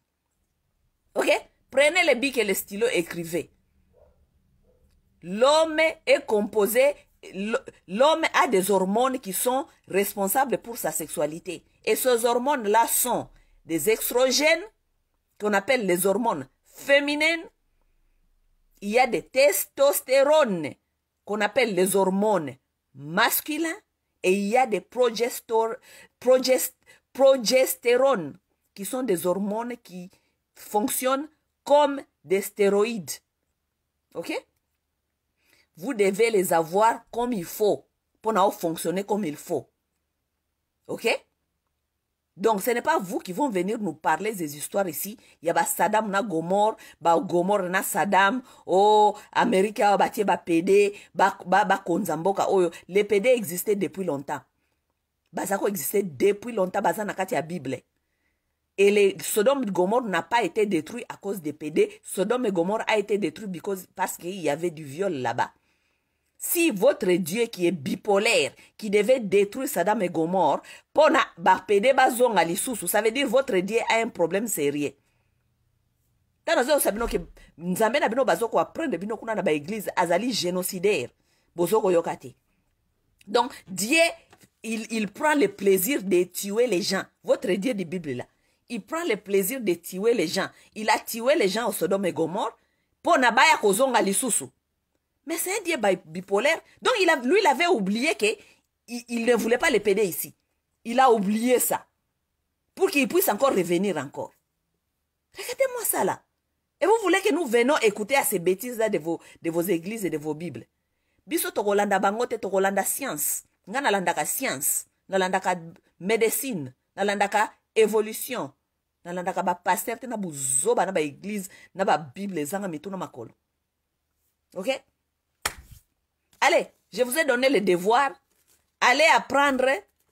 ok prenez le bic et le stylo écrivez l'homme est composé l'homme a des hormones qui sont responsables pour sa sexualité et ces hormones là sont des exrogènes qu'on appelle les hormones féminine, il y a des testostérones qu'on appelle les hormones masculines et il y a des progestérones qui sont des hormones qui fonctionnent comme des stéroïdes. OK Vous devez les avoir comme il faut pour fonctionner comme il faut. OK donc, ce n'est pas vous qui vont venir nous parler des histoires ici. Il y a Saddam na Gomor, ba Gomor na Saddam, oh, Amérique ou tie ba PD, ba ba Konzamboka, oh, les PD existaient depuis longtemps. Bazako existait depuis longtemps, baza na kati Bible. Et les Sodome et Gomorre n'a pas été détruit à cause des PD. Sodome et Gomorre a été détruit parce qu'il y avait du viol là-bas si votre Dieu qui est bipolaire, qui devait détruire Saddam et Gomorre, pona bapede bazonga ça veut dire votre Dieu a un problème sérieux. nous zo sabino ke nzambe de bino bazoko apprendre kuna na ba église azali génocidaire. Bozoko yokati. Donc Dieu il, il prend le plaisir de tuer les gens. Votre Dieu de Bible là, il prend le plaisir de tuer les gens. Il a tué les gens au Sodome et Gomorre pona baya kozonga susu. Mais c'est un dieu bipolaire. Donc, lui, il avait oublié qu'il il, ne voulait pas les péder ici. Il a oublié ça. Pour qu'il puisse encore revenir encore. Regardez-moi ça là. Et vous voulez que nous venons écouter à ces bêtises-là de vos, de vos églises et de vos bibles. Biso tokolanda bangote tokolanda science. Nga nalandaka science. Nalandaka médecine. Nalandaka évolution. Nalandaka ba pasteur te na buzo na ba église. Na ba bible n'a mitu na makolo. Ok? Allez, je vous ai donné le devoir. Allez apprendre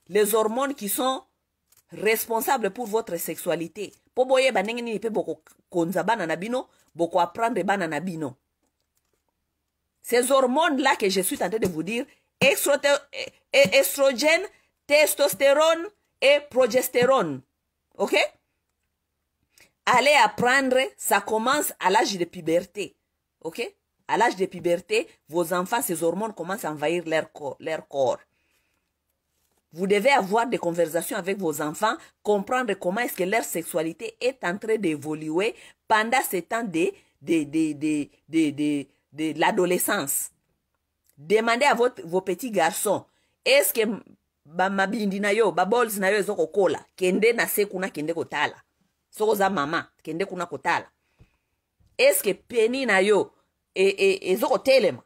les hormones qui sont responsables pour votre sexualité. Pour apprendre Ces hormones-là que je suis tenté de vous dire, eh, eh, estrogène, testostérone et progestérone. OK Allez apprendre, ça commence à l'âge de puberté. OK à l'âge de puberté, vos enfants, ces hormones commencent à envahir leur corps, Vous devez avoir des conversations avec vos enfants, comprendre comment est-ce que leur sexualité est en train d'évoluer pendant ces temps de, de, l'adolescence. Demandez à votre, vos petits garçons, est-ce que bamabindi na yo na yo kende na se kuna kende kotala soko mama kende kuna kotala que peni na yo eza kotelema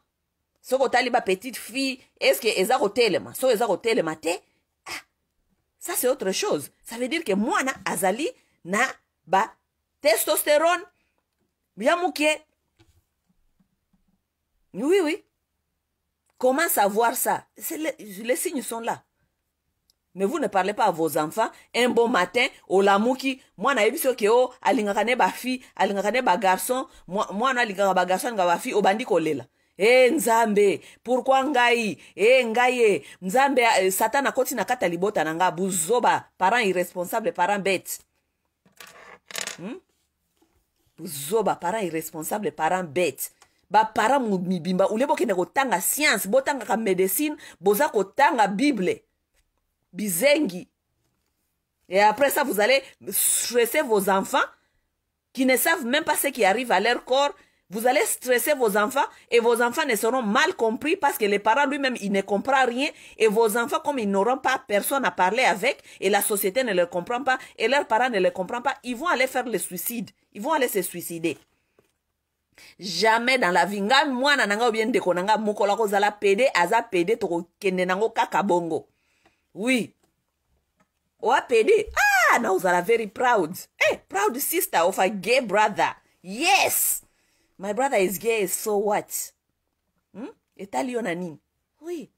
soki otali petite fille eske eza kotelema so eza kotelema te ah, ça c'est autre chose ça veut dire moi, na azali na batestosterone ya moke oui oui comment savoir ça les signes sont là mais vous ne parlez pas à vos enfants un bon matin olamuki mwana ayebi soki o oh, alingaka ne bafille alingaka ne bagarson mwana alingaka bagarson alinga bafille obandi kolela e nzambe pourkui ngai e eh, ngai e eh, nzambe satan akoti na kati ya libota na ngai buzoba parent irresponsable parent bete hmm? buzoba parent irresponsable parent bete baparent mibimba ulie bokende kotanga science botangaka médecine boza kotanga bible bizengi. Et après ça, vous allez stresser vos enfants qui ne savent même pas ce qui arrive à leur corps. Vous allez stresser vos enfants et vos enfants ne seront mal compris parce que les parents lui-même, il ne comprend rien. Et vos enfants, comme ils n'auront pas personne à parler avec et la société ne les comprend pas et leurs parents ne les comprennent pas, ils vont aller faire le suicide. Ils vont aller se suicider. Jamais dans la vie. Moi, je nanga bien dekonanga mokola pede, aza pede kakabongo. oui oapd ah nauzala very proud hey, eh, proud sister of a gay brother yes my brother is gay so what hmm? etali yo na nini oui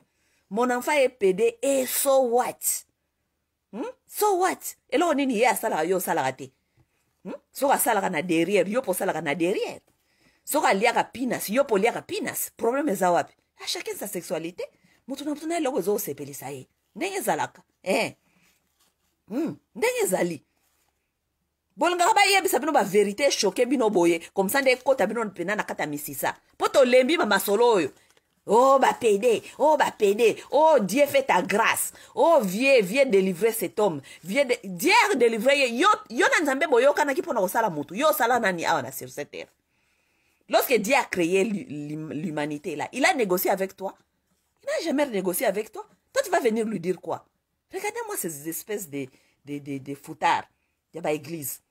mon enfant ye pd e eh, so what hmm? so what eloko nini ye eh, asalaka yo osalaka te hmm? soko asalaka na derrière yo mpo osalaka na derrière soko aliaka pinas yo mpo oliaka pinas probleme eza wapi achacun ah, sa sexualité motu na motu na eloko ezoosepelisa ye ndenge zalaka. eh. zali. Hmm. ndenge ezali bolingaka bayebisa bino vérité eshoke bino boye Kom sande ekota bino pena na misisa Poto lembi bamasolo masoloyo. oh, ba pede. oh, ba o oh, dieu fait ta grâce oh, vie vie délivrer cet homme vie de... dieu délivre ye yo, yo na boyo boyokanaki pona osala motu yo osala nani awa na sur cette terre lorsque dieu a créé l'humanité là il a négocié avec toi il n'a jamais négocié avec toi toi, tu vas venir lui dire quoi Regardez-moi ces espèces de, de, de, de foutards de ma église.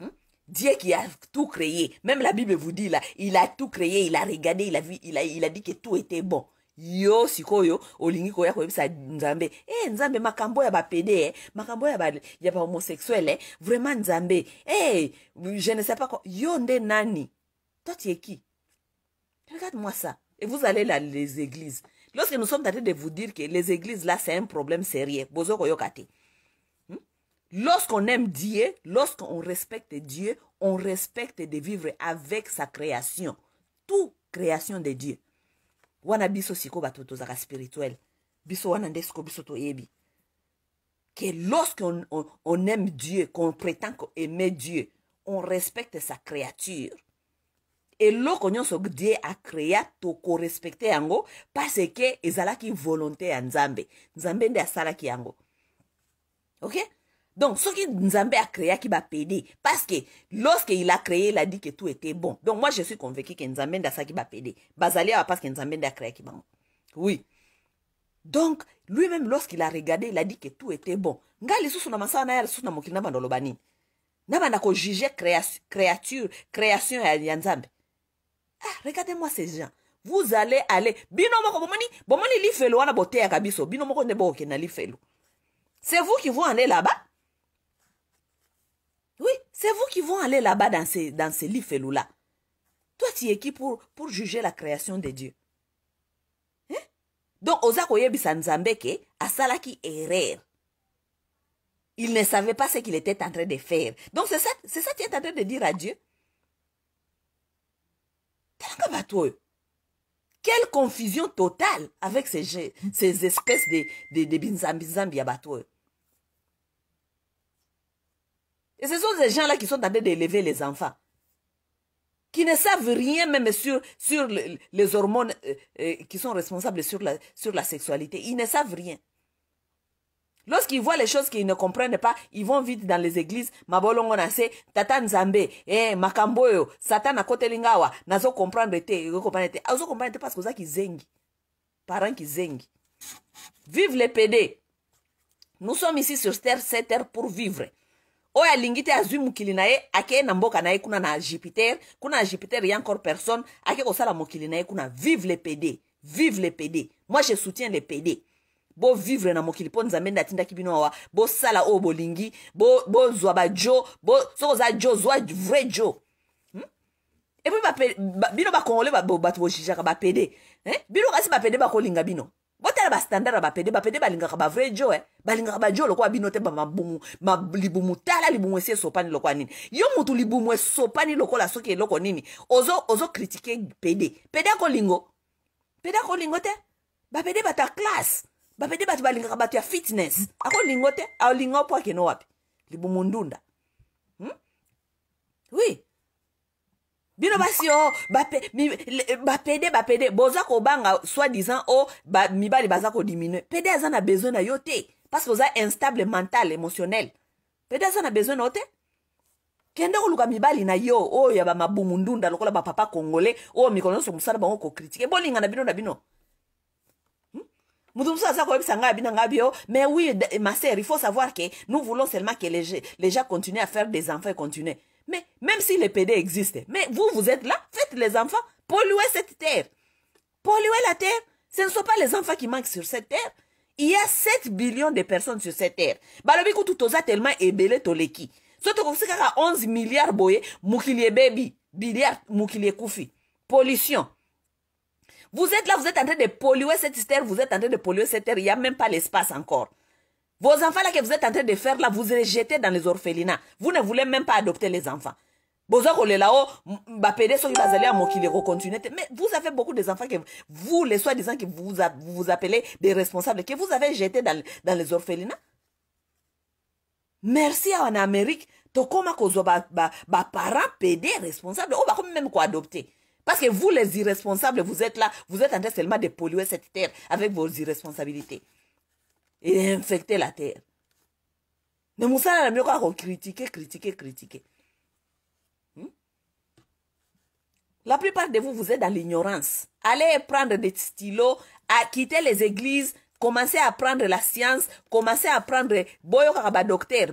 Hein? Dieu qui a tout créé. Même la Bible vous dit là, il a tout créé, il a regardé, il a vu, il a, il a dit que tout était bon. yo sikoyo olingi koya koyebisa nzambe Eh nzambe makambo ya de eh, makambo ya, ba, ya homosexuel, eh, vraiment nzambe eh je ne sais pas quoi. yo nde nani toi tu es qui regarde moi ça et vous allez là les églises Lorsque nous sommes en de vous dire que les églises, là, c'est un problème sérieux, hmm? lorsqu'on aime Dieu, lorsqu'on respecte Dieu, on respecte de vivre avec sa création. Toute création de Dieu. Wana siko spirituel. Biso ebi. Que lorsqu'on on, aime Dieu, qu'on prétend qu'on Dieu, on respecte sa créature. Et eloko nyonso die akrea respecte yango parce ke ezalaki volonté ya nzambe nzambe nde asalaki yango ok donc soki nzambe akreaki bapede parce que lorsque il a créé il a dit que tout était bon donc moi je suis convaincu que nzambe nde asalaki bapede bazali awa parce que nzambe nde akreaki bango oui donc lui-même lorsqu'il a regardé il a dit que tout était bon ngai lisusu na masala na ya lisusu na mokili na bandoloba nini na banda créa créature création ya nzambe ah, regardez-moi ces gens vous allez aller c'est vous qui vont aller là-bas oui c'est vous qui vont aller là-bas dans ces, dans ces là toi tu es qui pour, pour juger la création de dieu hein? donc oza koyebisa nzambe qui est erreur il ne savait pas ce qu'il était en train de faire donc c'est ça, ça tu es en train de dire à dieu quelle confusion totale avec ces, ces espèces de, de, de Et ce sont ces gens-là qui sont en train d'élever les enfants, qui ne savent rien même sur, sur les hormones euh, euh, qui sont responsables sur la, sur la sexualité. Ils ne savent rien. Lorsqu'ils voient les choses qu'ils ne comprennent pas, ils vont vite dans les églises. Mabolongo se, tata nzambe, eh, makamboyo, satan a kote lingawa, nazo comprendre te, yo comprendre te. Azo comprendre te parce que ça qui zengi. Parents qui zengi. Vive les PD. Nous sommes ici sur terre, cette terre pour vivre. Oya lingite te azwi Ake namboka kuna na jupiter kuna jupiter ya encore personne ake kosala sala na kuna vive les pd vive les pd moi je soutiens les pd bovivre na mokili mpo nzambe nde atindaki bino awa bosala oyo bolingi bozwa bo bajo bo, soki oza jo zwa vrai jo hmm? epui ba, bino bakongole bato ba, bozizaka bapede eh? bino kasi bapede bakolinga bino botala bastandard ya bapede bapede balingaka bavrai jo eh? balingaka bajo lokola bino te bamabumu ma, libumu tala libumu esi esopani lokola nini yo motu libumu esopani lokola soki eloko nini ozokritike ozo pede pede akolingo pede akolingo te bapede bato ya classe bapede bato balingaka bato ya fitness akolingo te alinga mpo akeno wapi libumundunda hmm? oui bino basi o oh, bapede bapede boza kobanga soi disant o oh, ba, mibali baza kodiminue pede aza na besoin na yo te parce que oza instable mental émotionnel pede aza na besoin na yo te kende koluka mibali na yo oyo oh, ya bamabumundunda lokola bapapa congolais oyo mikolo nyonso mosala bango kokritike bolingana bino na bino Mais oui, ma sœur, il faut savoir que nous voulons seulement que les, les gens continuent à faire des enfants et continuent. Mais même si les PD existent, mais vous, vous êtes là, faites les enfants, polluez cette terre. Polluez la terre. Ce ne sont pas les enfants qui manquent sur cette terre. Il y a 7 billions de personnes sur cette terre. Balobi kututoza tellement ebele toleki. Soto avez 11 milliards boye, moukilie baby, milliards moukilie koufi Pollution. Vous êtes là, vous êtes en train de polluer cette terre, vous êtes en train de polluer cette terre, il n'y a même pas l'espace encore. Vos enfants là que vous êtes en train de faire là, vous les jetez dans les orphelinats. Vous ne voulez même pas adopter les enfants. Mais vous avez beaucoup des enfants que vous, les soi-disant que vous, vous appelez des responsables, que vous avez jetés dans, les orphelinats. Merci en Amérique, tokoma parents pédés responsables, ou oh, bah, même quoi adopter. Parce que vous, les irresponsables, vous êtes là, vous êtes en train seulement de polluer cette terre avec vos irresponsabilités. Et infecter la terre. Mais Moussa a pas qu'à critiquer, critiquer, critiquer. Hmm? La plupart de vous, vous êtes dans l'ignorance. Allez prendre des stylos, à quitter les églises, commencer à prendre la science, commencer à prendre. Boyo docteur,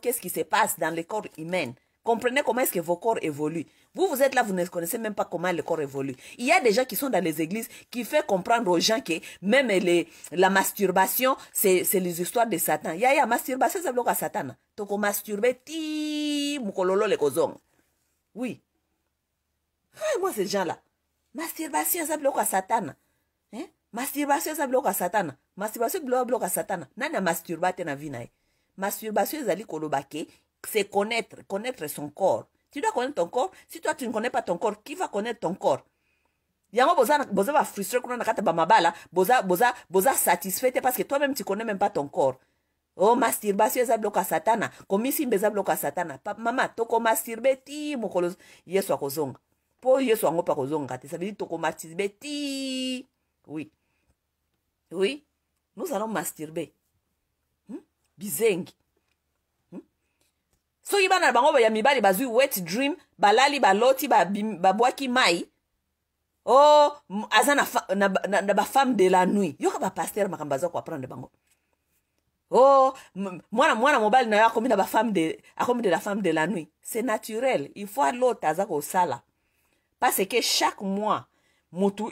qu'est-ce qui se passe dans le corps humain Comprenez comment est-ce que vos corps évoluent. Vous, vous êtes là, vous ne connaissez même pas comment le corps évolue. Il y a des gens qui sont dans les églises qui font comprendre aux gens que même les, la masturbation, c'est les histoires de Satan. Il y a masturbation, c'est à Satan. Donc, on masturbe, ti, le kozong. Oui. Ah, moi, ces gens-là. Masturbation, ça bloque à Satan. Hein? Masturbation, ça bloque à Satan. Masturbation, c'est bloque à Satan. Nana masturbate na vie, Masturbation, c'est bloc c'est connaître, connaître son corps. Tu dois connaître ton corps. Si toi, tu ne connais pas ton corps, qui va connaître ton corps yango boza boza bafrustre kuna na kati ya bamabala boza boza boza satisfait te parce que toi-même tu connais même pas ton corps o oh, masturbation eza biloko ya satana komisimba eza biloko ya satana pa, mama tokomasturbe ti mokolo yesu akozonga mpo yesu yango mpe akozongaka te sabidi tokomasturbe ti oui oui nous allons masturber hmm? bizengi soki bana na bango ya mibali bazwi wet dream balali baloti babwaki ba mai o oh, aza na, na, na, na bafemme de la nuit yoka bapaster makambo aza koaprendre bango o oh, mwana mwana mobali na yo akomi na bafemme de akomi de la femme de la nuit c'est naturel il faut l'autre aza kosala parce que chaque mois motu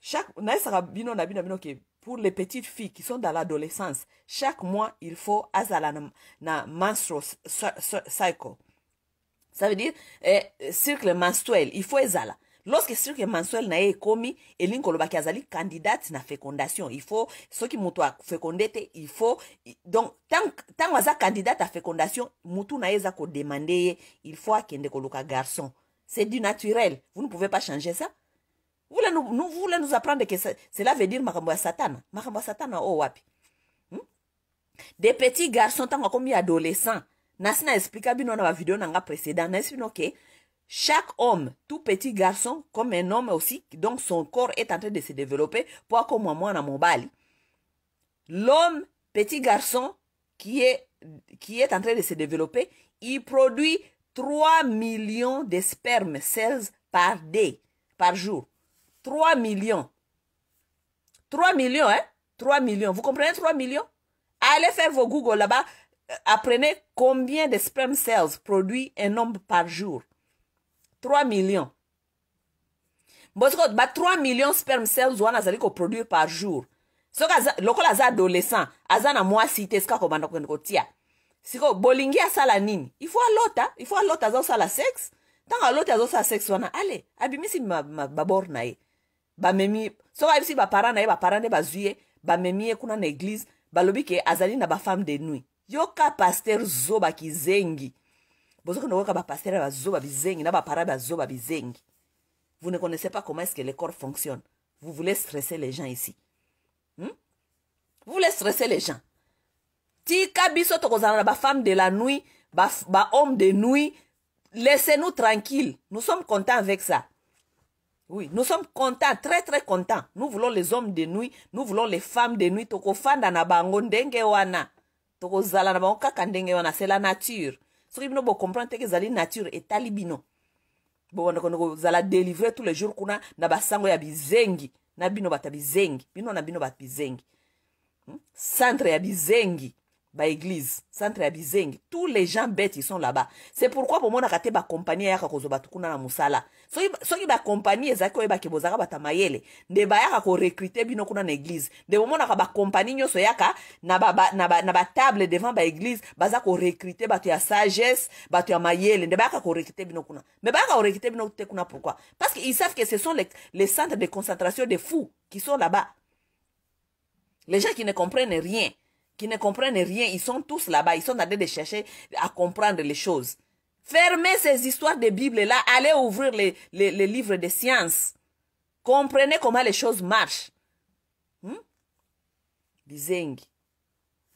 chaque nayesaka bino na bino na bino ke pour les petites filles qui sont dans l'adolescence, chaque mois, il faut azala na, menstrual cycle. Ça veut dire eh, cycle menstruel, il faut azala. Lorsque cycle menstruel na et elingo lobaki azali candidate na fécondation. Il faut qui moutoua fécondete, il faut donc tant tant candidate à fécondation, moutou na eza ko demander, il faut akende koluka garçon. C'est du naturel. Vous ne pouvez pas changer ça. Vous voulez nous, nous apprendre que cela veut dire que Satan, satana. Satan satana oh wapi. Hmm? Des petits garçons tant comme adolescents. Nasina expliqué bino dans vidéo précédente. que Chaque homme, tout petit garçon, comme un homme aussi, donc son corps est en train de se développer pour comme moi mon L'homme, petit garçon, qui est, qui est en train de se développer, il produit 3 millions de spermes, 16 par day, par jour. 3 millions. 3 millions, hein? 3 millions. Vous comprenez 3 millions? Allez faire vos Google là-bas. Euh, apprenez combien de sperm cells produit un homme par jour. 3 millions. 3 bah, millions sperm cells produit zali par jour. Ce lokola aza adolescent, aza na mwasi te sika kobanda kwenda Si Siko bolingi sala nini? Il faut alota, hein? il faut alota azosala sexe. Tanga alota azosala sexe wana, ale abimisi mababor ma, ma na so soki ayebisi baparent na ba baparent ba bazwi ba bamemi kuna na église ba ke azali na femme de nuit yoka paster zoba kizengi bozokende ba bapaster bazoba bizengi na zo ba bizengi vous ne connaissez pas comment est-ce que le corps fonctionne vous voulez stresser les gens ici hmm? vous voulez stresser les gens tika biso kozana na femme de la nuit ba ba de nuit laissez nous tranquilles nous sommes contents avec ça Oui, nous sommes contents, très très contents. Nous voulons les hommes de nuit, nous voulons les femmes de nuit. Tokofanda na bango ndenge wana. Tokozala na bango kaka ndenge wana, c'est la nature. soki bino bocomprendre te ke ezali nature etali bino bobandako kozala délivre tous les jours kuna na basango ya bizengi na bino bato ya bizengi bino na bino bato bizengi hmm? centre ya bizengi église centre ya tous les gens bêtes ils sont là-bas c'est pourquoi pour bomonaka te bakompani ayaka kozwa bato kuna na mosala soki compagnie ezalaki oyebaki bozalaka bato ya mayele nde bayaka korekrite bino kuna na eglize nde ba compagnie nyonso yaka na batable ba, ba, ba devant baeglize baza korekrite ba ya sagesse ba ya mayele nde Mais korekrite bino kuna me bayaka korekrite bino te kuna pourquoi parce qu'ils savent que ce sont les, les centres de concentration de fous qui sont là-bas les gens qui ne comprennent rien qui ne comprennent rien. Ils sont tous là-bas. Ils sont en train de chercher à comprendre les choses. Fermez ces histoires de Bible-là. Allez ouvrir les, livres de sciences. Comprenez comment les choses marchent. Hmm?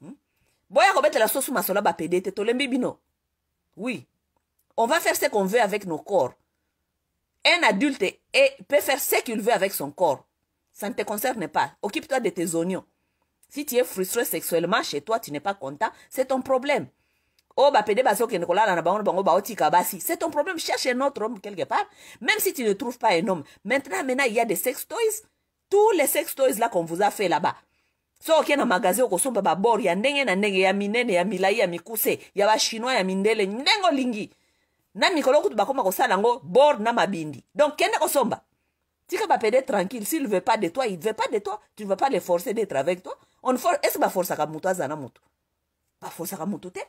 hmm? Oui. On va faire ce qu'on veut avec nos corps. Un adulte peut faire ce qu'il veut avec son corps. Ça ne te concerne pas. Occupe-toi de tes oignons. Si tu es frustré sexuellement chez toi, tu n'es pas content, c'est ton problème. Oh, C'est ton problème. Cherche un autre homme quelque part. Même si tu ne trouves pas un homme. Maintenant, maintenant, il y a des sex toys. Tous les sex toys là qu'on vous a fait là-bas. so okienda magazin okosomba babori ya ndenge na y a minene ya milai ya mikuse ya bashino ya mindele ndenge lingi. na mikolo kutu bakoma kosala yango bord, na mabindi donc kende somba? Tu pas péder tranquille, s'il ne veut pas de toi, il ne veut pas de toi, tu ne vas pas les forcer d'être avec toi. On force, est-ce que force à mutu zana moto Ba force à mutu te?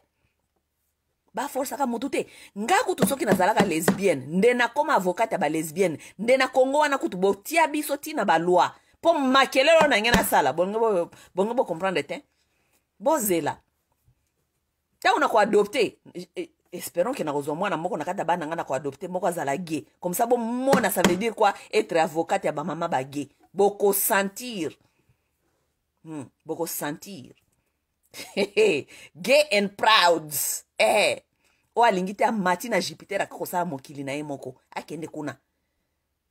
Ba force à mutu te? Nga kutu soki nazalaka lesbienne, ndena koma avocate à ba lesbienne, ndena Congo wana kutu botia biso tina ba loi. Po makelelo na ngena sala, bongo bongo comprendre zela Bozela. Ta una ko adopter espérons ke nakozwa mwana moko na kati ya bana ngai na koadopte moko azala ge comme ça bomona ça veut dire quoi être avocate ya bamama bage bokosentir hmm. bokosentir gay and proud eh. oyo alingi te amati na jupiter akei kosala mokili na ye moko akende kuna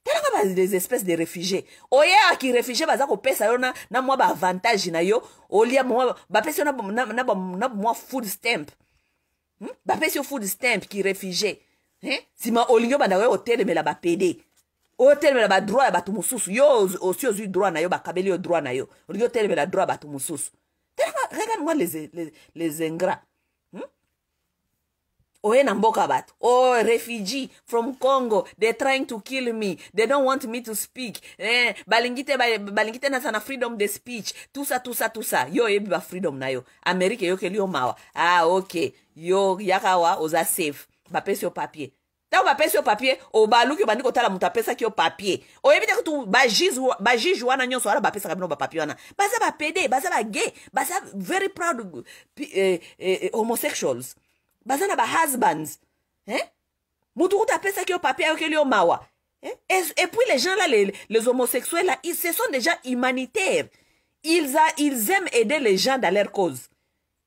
talanga bades espèces de réfugie oye akiréfugie baza kopesa yo na, na mwa baavantage na yo olia bapesa yo na, na, na, na, na mwa food stamp Hmm? bapesi hein? bah, bah, bah, yo food stamp ki hein nsima olingi obanda koyo kotelemela hôtel otelemela ba droit bato mosusu yo aussi ozwi droit na yo kabeli yo droit na yo olingi otelemela droit la droit ba telanga regarde moi les ingrats oye na mboka bato oh refugee from congo they trying to kill me they don't want me to speak eh, balingi te balingi te naza na freedom de speech tusa tusa tusa yo oyebi bafreedom na yo amerika eyokeli yo mawa ah ok yo yaka awa oza safe bapesi yo papier ntango bapesi yo papier obaluki oh, obandi kotala moto apesaki yo papier oyebi te kutu bajuge wana nyonso wana bapesaka bino bapapier wana baza bapede baza bagay baza very proud eh, eh, homosexuals baza na husbands. hein? motu kuta pesa kio papier ayokeli mawa hein? et, et puis les gens là les, les homosexuels là ils, ce sont déjà humanitaires ils, a, ils aiment aider les gens dans leur cause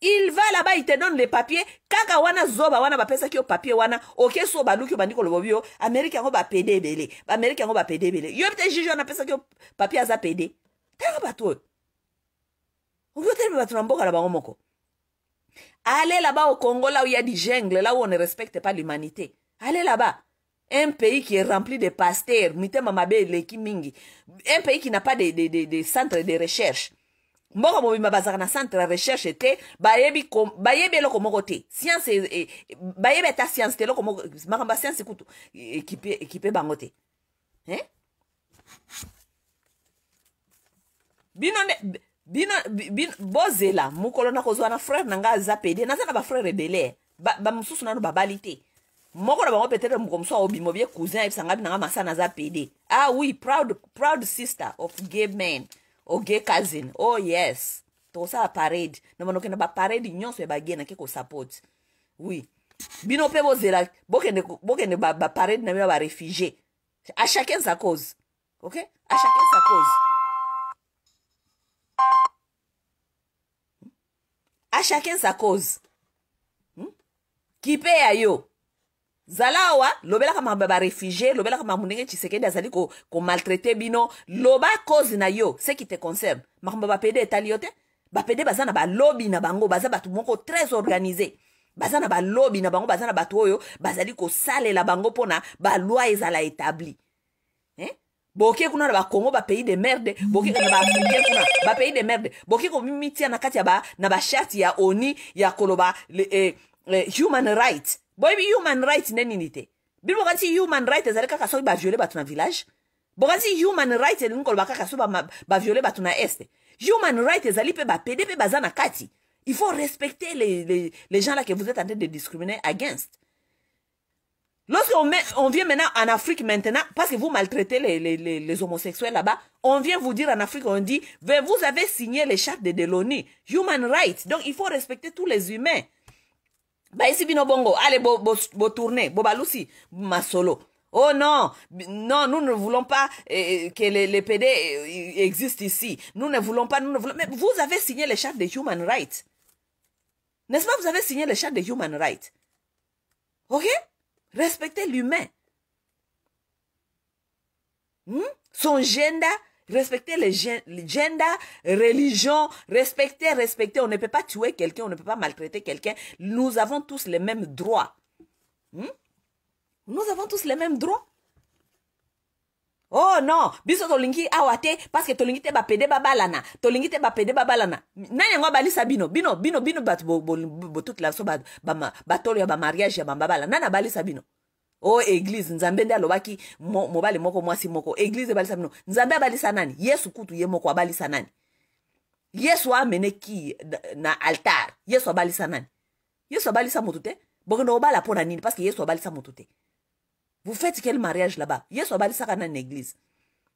il va là-bas il te donne les papiers kaka wana zoba wana bapesaki yo papier wana oke so baluki obandi koloba bio amerika yango bapede bele. baamerika yango bapede ebele yo te juge wana apesaki yo papier aza pede tala bato oyo okotelema bato na mboka na bango moko Allez là-bas au Congo, là où il y a des jungles là où on ne respecte pas l'humanité. Allez là-bas. Un pays qui est rempli de pasteurs, un pays qui n'a pas de, de, de, de centre de recherche. mboka mobimba bazalaka na centre de recherche te bayebi eloko moko te science e, e, bayebi ta science te eloko moko makambo science kutu e, ekipe bango te hein? bino nde bino, bino bozela mokolo nakozwa na frere na ngai aza pede naza na bafrere ebele bamosusu ba nano babali te moko na bango petetre moko mosusu aobima obie cousin ayebisanga binanga masana aza pede ah oui proud, proud sister of gay men o gay cousin oh yes tokosala parade na banokende baparade nyonso ya bagay nake kosupport oui bino mpe bozela bokende, bokende baparade ba na bino ya barefugie a chacun sa cause ok a chacun sa cause à chacun sa cause hmm? qui kipe ya yo zala awa lobelaka lobela barefugie lobelaka makambo ndenge tshisekedi azali ko ko bino loba cause na yo ce qui te concerne Pas pédé, talioté aliote ba bapede bazana na lobby na bango baza bato moko très organisé Bazana ba lobi na bango bazana na bato oyo sale la bango ba balwa ezala établi Boki kuna na ba pays de merde bokeka na baafricain kuna pays de merde boke komimitia na kati ya ba, na bashati ya oni ya koloba le, eh, eh, human rights. boyebi human rights nde nini te bino human rights ezali kaka ba ba bato village bokanisi human rights elingi koloba kaka ba violer ba tuna este human rights zali pe ba mpe baza na kati il faut respecter les, les, les gens là que vous êtes en train de discriminer against Lorsqu'on on vient maintenant en Afrique maintenant, parce que vous maltraitez les, les, les, homosexuels là-bas, on vient vous dire en Afrique, on dit, ben, vous avez signé les chartes de Deloni, human rights, donc il faut respecter tous les humains. Bah ici bino bongo, allez bo, bo, tourner, Bobalusi Oh non, non, nous ne voulons pas eh, eh, que les, les PD eh, existent ici. Nous ne voulons pas, nous ne voulons... Mais vous avez signé les chartes de human rights. N'est-ce pas, vous avez signé les chartes de human rights. Ok Respecter l'humain. Hmm? Son gender, respecter le gender, religion, Respecter, respecter. On ne peut pas tuer quelqu'un, on ne peut pas maltraiter quelqu'un. Nous avons tous les mêmes droits. Hmm? Nous avons tous les mêmes droits. oh non biso tolingi awa te parceke tolingi te bapede babalana tolingi te bapede babalana nani yango abalisa bino bino bino bino bato botutela biso batolo ya bamariage ya bambabala nani abalisa bino o oh, eglize nzambe nde alobaki mobali moko mwasi moko eglize ebalisa bino nzambe abalisa nani yesu kutu ye moko abalisa nani yesu amene ki na altar yesu abalisa nani yesu abalisa motu te bokende kobala mpo na nini parceke yesu abalisa motu te Vous faites quel mariage là-bas va sakana une église.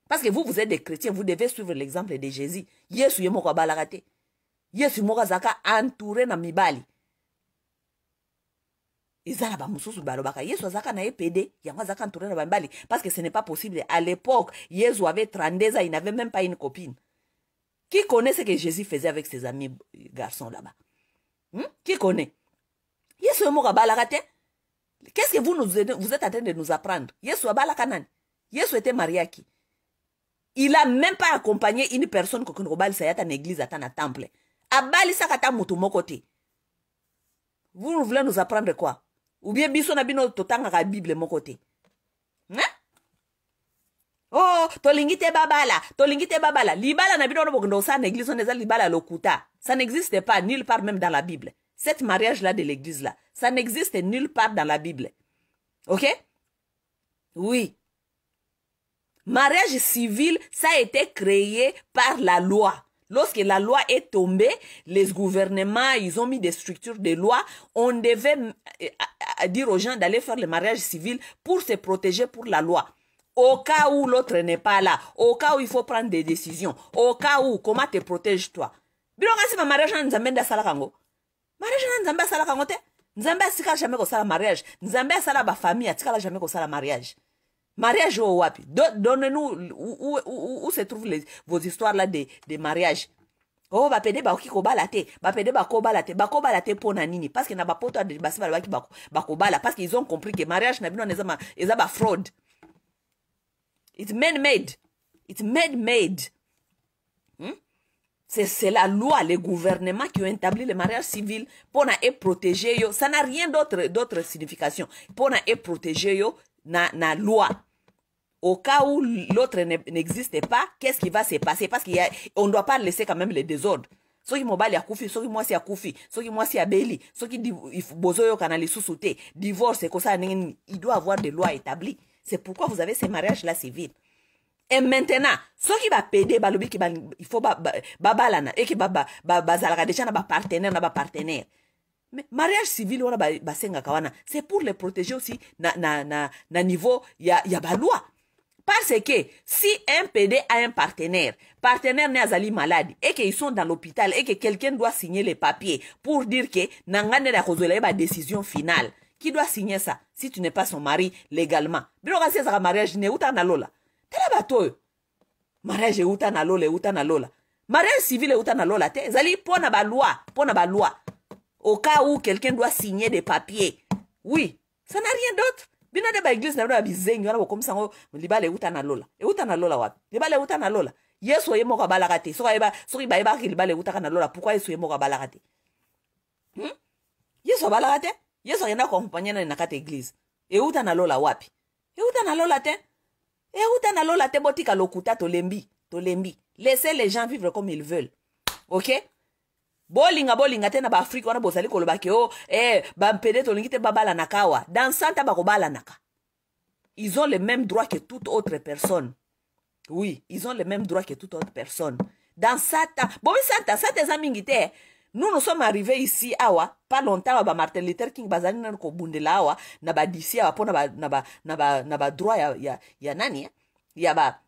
Parce que vous, vous êtes des chrétiens, vous devez suivre l'exemple de Jésus. Yesu yemoko balagate. Yesu moko zaka entouré na mibali. ezala bamosusu balobaka yesu azalaka na ye yango na mibali, parce que ce n'est pas possible à l'époque yesu avait 32 ans il n'avait même pas une copine qui connaît ce que jésus faisait avec ses amis garçons là-bas hmm? qui connaît yesu moko abalaka te Qu'est-ce que vous, nous, vous êtes en train de nous apprendre Yesu Abala Kanani. Yesu était marié à qui Il n'a même pas accompagné une personne qui a été en église, à un temple. Abali Sakata Mutumokote. Vous voulez nous apprendre quoi Ou bien biso na bino totanga la Bible mon côté. Hein Oh, tolingi te babala, tolingi te babala. Libala na bino no bokondo sa na église on eza libala lokuta. Ça n'existe pas nulle part même dans la Bible. Cet mariage-là de l'église-là, ça n'existe nulle part dans la Bible. OK? Oui. Mariage civil, ça a été créé par la loi. Lorsque la loi est tombée, les gouvernements, ils ont mis des structures de loi. On devait euh, dire aux gens d'aller faire le mariage civil pour se protéger pour la loi. Au cas où l'autre n'est pas là, au cas où il faut prendre des décisions, au cas où, comment te protèges-toi? ma mariage, nous amène mariage na nzambe asalaka yango te nzambe atikala jamai kosala mariage nzambe asala bafamille atikala jamai kosala mariage mariage oyo wapi donnez-nous où, où, où se trouve les, vos histoires là de, de mariage oyo oh, bapede bakoki kobala te bapede bakobala te bakobala te mpo na nini parceke na bapoto basi balobaki bakobala parceke ils ont compris ke mariage na bino wana eza bafraude it's man made it's made made C'est la loi, les gouvernements qui ont établi le mariage civil pour et protéger Ça n'a rien d'autre d'autre signification. Pour et protéger yo na na loi. Au cas où l'autre n'existe pas, qu'est-ce qui va se passer Parce qu'on ne doit pas laisser quand même les désordres. Koufi, mobali qui soki mwasi akufi soki aussi abeli soki bozo oyokana sous te divorce c'est comme ça. il doit avoir des lois établies c'est pourquoi vous avez ces mariages là civils et maintenant ce bah, qui va péder, il faut que tu aies. na partenaire na le mais mariage civil c'est pour les protéger aussi na, na, na, niveau de la loi. parce que si un PD a un partenaire, partenaire n'est malade et qu'ils sont dans l'hôpital et que quelqu'un doit signer les papiers pour dire que nangane la kozola ba décision finale, qui doit signer ça si tu n'es pas son mari légalement? Bino un mariage ne uta na lola. tala bato oyo mariage euta na lola euta na lola mariage civile euta na lola te ezali mpo na baloi mpo na baloi au cas où quelqu'un doit signer des papiers oui ça n'a rien d'autre bino nde baeglize na bino ya bizengi wana bokomisa yango libala euta na lola euta na lola wapi libala euta na lola yesu ye moko abalaka te soki bayebaki libala eutaka na lola pourkui yesu ye moko abalaka te hmm? yesu abalaka te yesu akenda koakompagne nani na kati eglize euta na lola wapi euta na lola te où na lola te botika lokuta tolembi tolembi laissez les gens vivre comme ils veulent ok bolinga bolinga tena ba on wana bozali koloba ke o oh, eh, bampede tolingi te babalanaka nakawa. dans santa naka. ils ont le même droit que toute autre personne oui ils ont le même droit que toute autre personne dans bon, bobi Santa, sata Zamingite. Eh. nous nous sommes arrivés ici awa pas longtemps ba martin luther king bazali nanu kobundela awa na badisi awa mpo na badroit ba, na ba, na ba ya, ya, ya nani eh? ya ba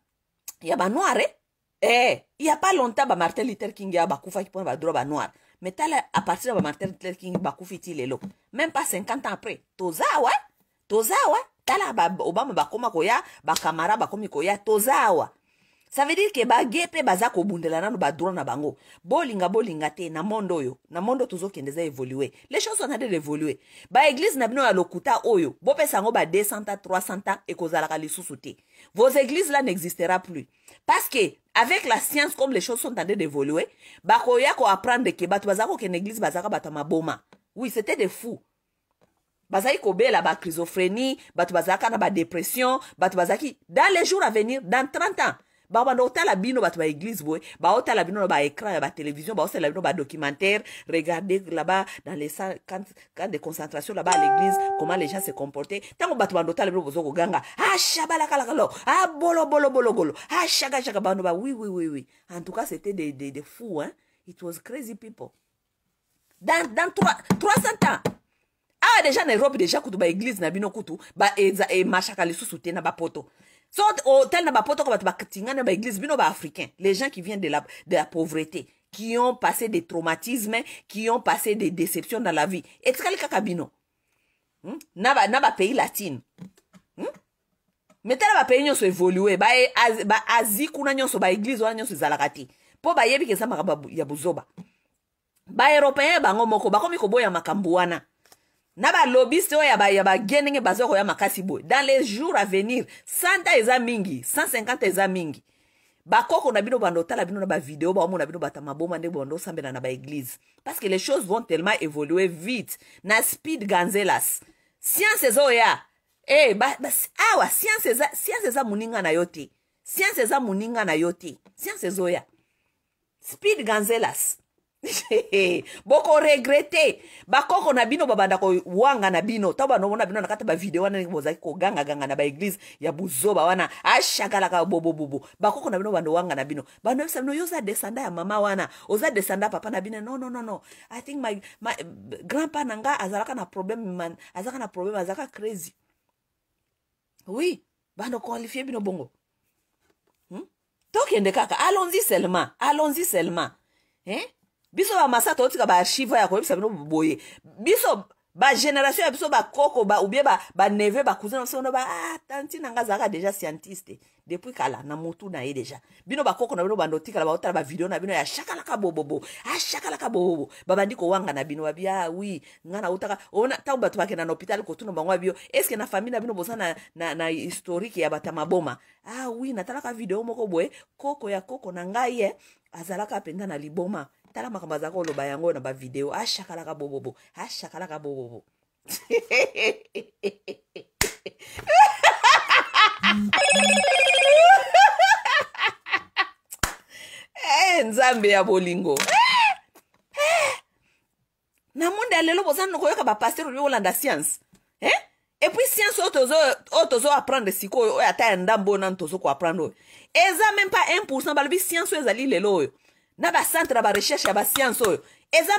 ya banoire eh, eh ya pas longtemps ba martin luther king awa bakufaki mpona badroit banoire me tala a partir ya ba martin luther king bakufi ti lelo même pas 50 ans après toza awa eh? toza awa tala ba, obama bakóma koya bakamara bakomi koya toza awa ça veut dire que bage mpe baza nanu ba drone na bango bolinga bolinga te na mondo yo. na mondo tozo kendeza évolue les choses sont d'évoluer. Ba église na bino ya lokuta oyo bopesa ngo ba 200 ans 300 ans kozala lisusu sousouté. vos églises là n'existera plus parce que avec la science comme les choses sont nade ko ya que ba bato bazala kokende église bazaka ba ya boma. oui c'était de fou bazalaki la ba schizophrénie bato bazaka na ba dépression bato bazaki dans les jours à venir dans 30 ans nota la bino bato ba église boye la bino ba baécran ya batelevizion baosala bino documentaire, regardez là-bas dans les camps de concentration là-bas à l'église comment les gens se comportaient ntango ah banda otala bino bozo ah, ah, bolo golo. ah shaga bando ba oui oui oui oui en tout cas c'était des, des, des fous hein it was crazy people dans, dans 300 ans ah déjà na europe déjà kutu église na bino kutu baeza emashaka lisusu te na poto. So, hôtel n'a pas de batinga église bino ba africain. Les gens qui viennent de la, de la pauvreté, qui ont passé des traumatismes, qui ont passé des déceptions dans la vie. Et ce qu'elle kakabino? Hmm? N'a n'a pays latine Mais hmm? tel ba pays nyonso évoluer ba, ba, Asie kuna nyonso, ba église wana se zalakati. Po ba yebi ke sa makababu, ya buzoba. Ba européen bah moko, ba koboya boya makambuana. na balobiste oyo ya bage ndenge baza koya makasi boye dans les jours à venir santa eza mingi 150 eza mingi bakoko na bino bando otala bino na bavideo baomona bino bato maboma nde bando osambela na baeglize parce que les choses vont tellement évoluer vite na speed ganzelas science ezoya e eh, awa science eza moninga na yo te science eza moninga na yo te science ezoya speed ganzelas bokoregrete bakoko na bino babanda kowanga na bino ntango banomona bino na kati bavideo wana ndenge bozalaki kogangaganga na baeglize ya buzoba wana ashakalaka ah, bobobobo bakoko na bino babanda owanga na bino bandobisa bino yo oza desanda ya mama wana oza desanda papa na bino no, no, no, no. i think my, my grand pa na nga azalaka na problème azalaka na problème azalaka crazy oui banda koalifie bino bongo hmm? tokende kaka allons-y seulement allons-y seulement hein? biso bamasa totika baarchive ya koyebisa bino boye biso bageneration ya biso bakoko ba, ubie baneve ba bakousin na biso bino batanti ah, na nga azalaka deja scientiste depuis kala na motu na ye deja bino bakoko na bino bando tikala baotala bavideo na bino ya shakalaka bobobo ashakalaka ah, bobobo babandi kowanga na bino babi ah wi nga nautaka ntango bato bakenda na hôpital kotuna bango ya bio estce na famille na bino boza na, na, na historike ya bata maboma ah wi natalaka video moko boye koko ya koko na ngai ye eh, azalaka mpenza na liboma tala makambo aza koloba yango na bavideo ashakalaka bobobo ashakalaka bobobo eh, nzambe ya bolingo eh, eh. na monde ya lelo boza noko koyoka bapaster oyo olanda science epuis science oyo tozoaprendre sikoyo oyo ata ya ndambo nanu tozokoaprendre oyo eza meme pas 1 pourcent balobi science oyo ezali lelo oyo na bacentre recherche recherche science science oyo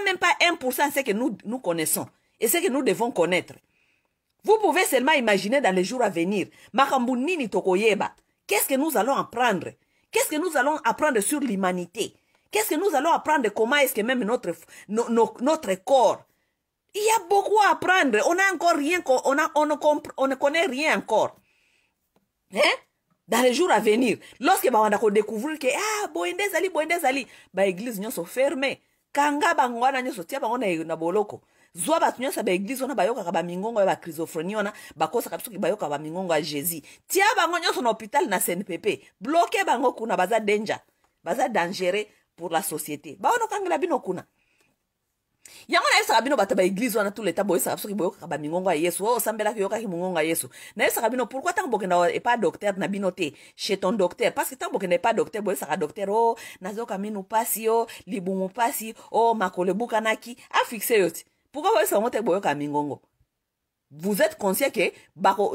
même pas 1 ce que nous, nous connaissons et ce que nous devons connaître vous pouvez seulement imaginer dans les jours à venir qu'est-ce que nous allons apprendre qu'est-ce que nous allons apprendre sur l'humanité qu'est-ce que nous allons apprendre comment est-ce que même notre, notre corps il y a beaucoup à apprendre on a encore rien on, a, on, ne, on ne connaît rien encore hein dans les jours à venir lorsque bawanda kodécouvrir ke ah boye nde ezali boye nde ezali baeglize nyonso ferme kanga bango wana nyonso tia bango na boloko zwa bato nyonso ya baeglize wana bayokaka bamingongo ya bacrisophrenie wana bakosaka biso soki bayokaka bamingongo ya jésus tia bango nyonso na hôpital na snpp bloke bango kuna baza danger baza dangereux pour la société bawana okangela bino kuna yango nayebisaka bino bato ya baeglize wana tuleta boyesaka soki boyokaka bamingongo ya yesu oyo oh, osambelaki oyokaki mongongo ya yesu nayebisaka bino pourkui ntango bokenda epa docteur na bino te chez ton docteur parce que ntango bokenda epa docteur boyesaka docteur o oh, nazoyoka minu mpasi o oh, libumu mpasi o makolo ebukanaki afixe yo ti pourkui boyesaka ngo te boyoka mingongo vous êtes conscient ke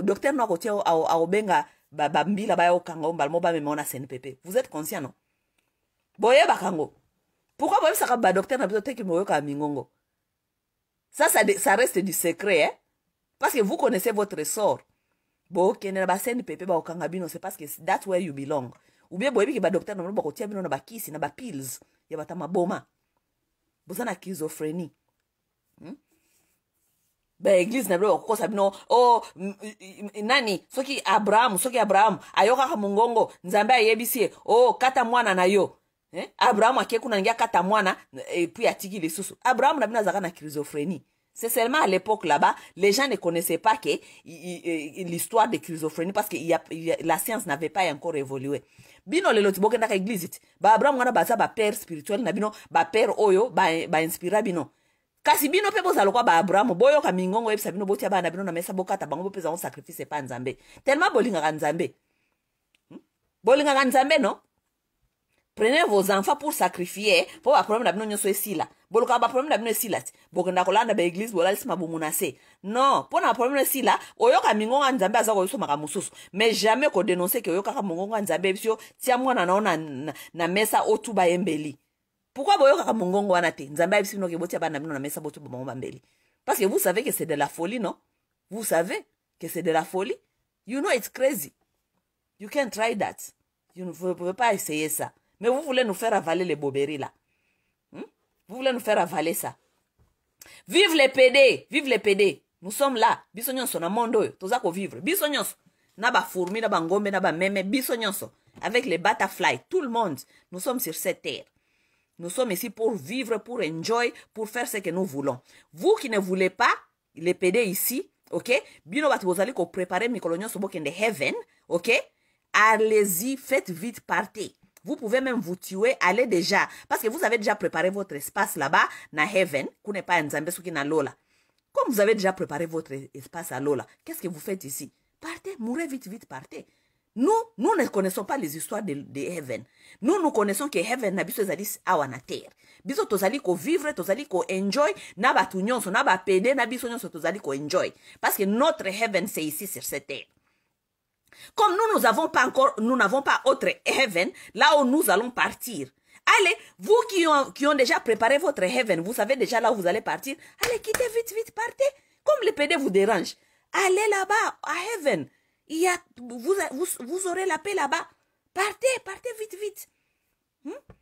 docteur no akotia akobenga bambila bayokanga o mbala mo bamema ngo na snpp vous êtes conscient no boyebaka ngo pourquoi boyebisaka badocteur na biso teki boyokaa mingongo ça, ça ça reste du secret hein? parce que vous connaissez votre sort bookende na basene pepe bakokanga bino c'est parce que that's where you belong ou bien boyebiki badocteur na bino bakotia bino na bakisi na bapills ya bata maboma boza na schizophrénie hmm? baeglise na bino bakokosa bino o nani soki abrahamu soki abrahamu ayokaka mongongo nzambe ayebisi ye o oh, kata mwana na yo eh? abrahamu akei kuna ndenge akata mwana epui eh, atiki lisusu abrahamu na bino azalaka na chrysophrenie c'est seulement à l'époque là-bas les gens ne connaissaient pas que eh, l'histoire de chrysophrenie parce que y a, y a, la science n'avait pas encore évolué bino lelo ti bokendaka église ti baabrahamu wana baza bapère spirituel na bino bapère oyo bainspira ba bino kasi bino mpe bozala lokwa baabrahamu boyoka mingongo oyebisa bino botia bana bino na mesa bokata bango bopeza ngo sacrifice epa nzambe tellement bolingaka nzambe hmm? bolingaka nzambe no prenez vos enfants pour sacrifier mpo baproblème na bino nyonso esila bolukaka baproblème na bino esila ti bokenda voilà baeglize bolalisama menacé non mpo na baproblème sila oyoka mingongo ya nzambe aza koyosomaka kamususu mais jamais qu'on ke que oyoka ya nzambe yebi so tia mwana na na, na mesa otuba ye mbeli pourkui boyokaka mongongo wana te nzambe ayebisi bino botia bana bino na mesa botuba bango bambeli parce que vous savez que c'est de la folie non vous savez que c'est de la folie you know it's crazy you can try that you ne pouvez pas essayer ça mais vous voulez nous faire avaler les boberies là. Hmm? Vous voulez nous faire avaler ça. Vive les PD, vive les PD. Nous sommes là. Biso nyonso monde, mondo toza ko vivre. Bisognons. Naba fourmi na ba na ba meme avec les butterflies, tout le monde, nous sommes sur cette terre. Nous sommes ici pour vivre, pour enjoy, pour faire ce que nous voulons. Vous qui ne voulez pas les PD ici, OK Bino bat vous allez ko préparer mikolo nyonso bokende heaven, OK Allez-y, faites vite, partez. Vous pouvez même vous tuer, allez déjà. Parce que vous avez déjà préparé votre espace là-bas, na heaven, n'est pas nzambe lola. Comme vous avez déjà préparé votre espace à lola, qu'est-ce que vous faites ici Partez, mourrez vite, vite, partez. Nous, nous ne connaissons pas les histoires de, heaven. Nous, nous connaissons que heaven na biso awa na terre. Biso tozali ko vivre, tozali ko enjoy, na tu na payer, na tozali enjoy. Parce que notre heaven, c'est ici sur cette terre. Comme nous, nous n'avons pas encore, nous n'avons pas autre heaven, là où nous allons partir. Allez, vous qui ont, qui ont déjà préparé votre heaven, vous savez déjà là où vous allez partir, allez, quittez vite, vite, partez. Comme le PD vous dérange. allez là-bas, à heaven. y a, vous, vous, aurez la paix là-bas. Partez, partez vite, vite. Hmm?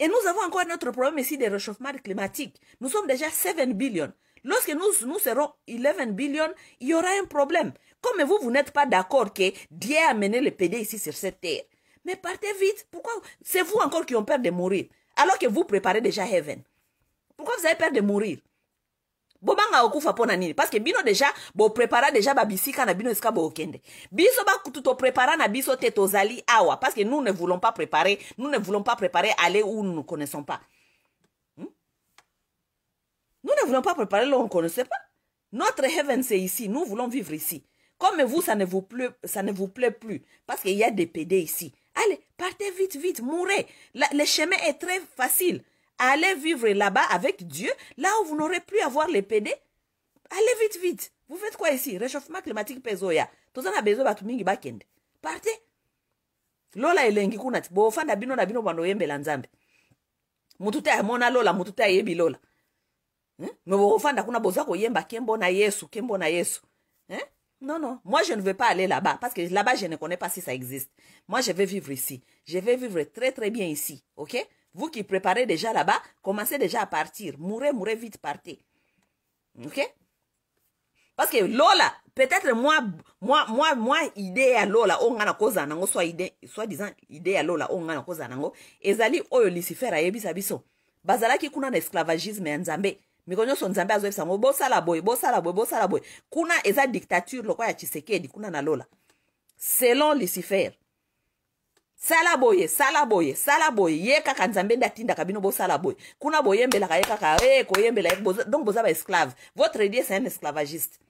Et nous avons encore notre problème ici des réchauffements climatiques. Nous sommes déjà 7 billions. Lorsque nous, nous serons 11 billions, il y aura un problème. Comme vous, vous n'êtes pas d'accord que Dieu a amené le PD ici sur cette terre. Mais partez vite. Pourquoi C'est vous encore qui ont peur de mourir. Alors que vous préparez déjà heaven. Pourquoi vous avez peur de mourir bobanga okufa nini que bino déjà babisika na bino biso na biso nous ne voulons pas préparer nous ne voulons pas préparer aller où nous ne connaissons pas hmm? nous ne voulons pas préparer là où on ne connaissait pas notre heaven c'est ici nous voulons vivre ici comme vous, ça ne vous plaît, ça ne vous plaît plus. Parce qu'il y a des PD ici. Allez, partez vite, vite, mourrez. le chemin est très facile. Allez vivre là-bas avec Dieu, là où vous n'aurez plus à voir les PD. Allez vite, vite. Vous faites quoi ici? Réchauffement climatique Tout pezoya. tozana bezo bato mingi bakende Partez. lola elengi kuna ti bofanda bino na bino yembe oyembela nzambe mutu mona lola mutu a ayebi lola me hmm? kuna boza koyemba kembo na yesu kembo na yesu non, non, moi je ne veux pas aller là-bas parce que là-bas je ne connais pas si ça existe. Moi je vais vivre ici. Je vais vivre très très bien ici. Ok Vous qui préparez déjà là-bas, commencez déjà à partir. Mourez, mourez vite, partez. Ok Parce que Lola, peut-être moi, moi, moi, moi, idée à Lola, on a cause à nango, soit idée, soit disant idée à Lola, on a cause à nango. Ezali, oyo Lucifer, bazala Bazalaki kuna na esclavagisme en Zambé. mikolo nyonso nzambe azoyebisa yango bosala boye bosala boye bosala boye kuna eza dictature lokola ya chisekedi kuna na lola selon lucifer sala boye sala boye sala boye ye kaka nzambe nde atindaka bino bosala boye kuna boyembelaka ye kaka e koyembela ye donc boza baesclave votre dieu c'est un esclavagiste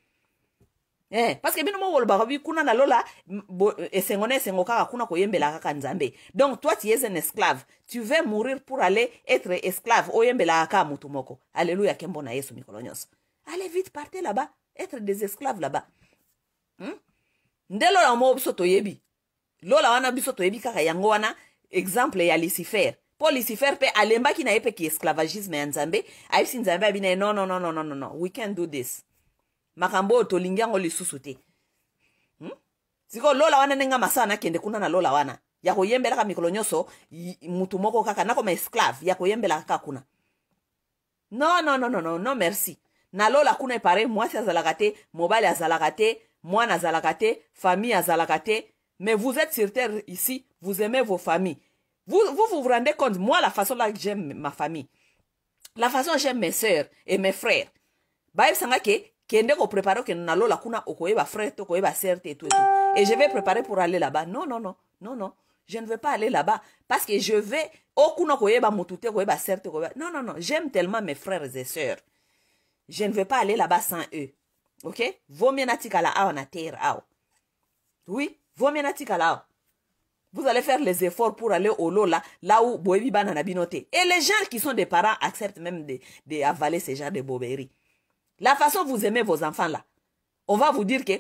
eh parce que bino mowolobaka bikuna na lola eh, esengo na esengo kaka kuna koyembelaka ka nzambe donc toi tu es un esclave tu veux mourir pour aller être esclave oyembelaka ka motu moko alleluya kembo na yesu mikolo nyonso allez vite partez là-bas être des esclaves là-bas hmm? nde lola moko biso toyebi lola wana biso toyebi kaka yango wana exemple ya lucifer mpo lucifer mpe alembaki na ye mpe ki esclavagisme ya nzambe ayebisi nzambe abi na ye non non non non non non we can do this makambo oyo tolingi yango lisusu te hmm? sikoyo lola wana nenga masana kende kuna na lola wana ya koyembelaka mikolo nyoso, mutu moko kaka ma esclave ya koyembelaka kaka kuna non non non non non non merci nalola kuna epare mwasi moi te mobali azalaka te mwana azalaka te famille azalaka mais vous êtes sur terre ici vous aimez vos familles vous vous, vous, vous rendez compte moi la façon là que j'aime ma famille la façon j'aime mes sœurs et mes frères bayebisanga ke kende et je vais préparer pour aller là-bas non non non non non je ne veux pas aller là-bas parce que je vais oh, non non non j'aime tellement mes frères et sœurs je ne veux pas aller là-bas sans eux ok Vos ao na terre oui Vos vous allez faire les efforts pour aller au lot là, où Boebi Banana Et les gens qui sont des parents acceptent même d'avaler de, avaler ces gens de boberie. La façon vous aimez vos enfants là, on va vous dire que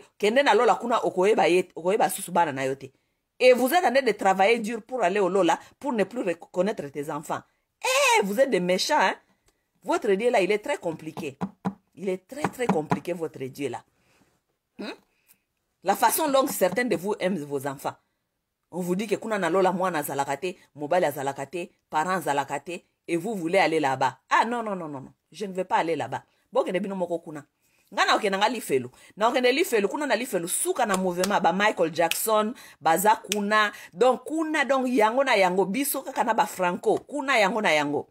Et vous êtes en train de travailler dur pour aller au Lola, pour ne plus reconnaître tes enfants. Eh, vous êtes des méchants, hein? Votre Dieu là, il est très compliqué. Il est très, très compliqué, votre Dieu là. Hmm? La façon dont certains de vous aiment vos enfants. On vous dit que kuna na lola parents et vous voulez aller là-bas. Ah non, non, non, non, non. Je ne vais pas aller là-bas. bokende bino moko kuna nga naokende nga lifelu naokende lifelu kuna na lifelu suka na mouvement bamichael jackson baza kuna donc kuna donc yango na yango biso kaka na bafranco kuna yango na yango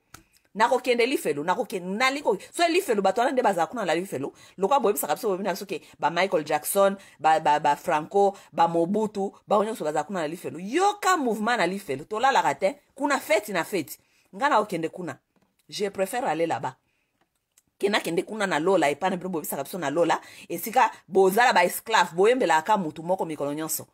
nakokende lifelu nakokende naliko so lifelu bato wana nde bazala kuna na lifelu lokwa boyebisaka biso boyebi na biso ke bamichael jackson bafranco ba, ba bamobutu bango nyonso bazala kuna na lifelu yoka mouvement na lifelu tolalaka te kuna feti na feti nga naokende kuna je préfère aller là-bas kende kuna na lola epai na bino bobisaka na lola esika bozala baesclave boyembelaka mutu moko mikolo nyonso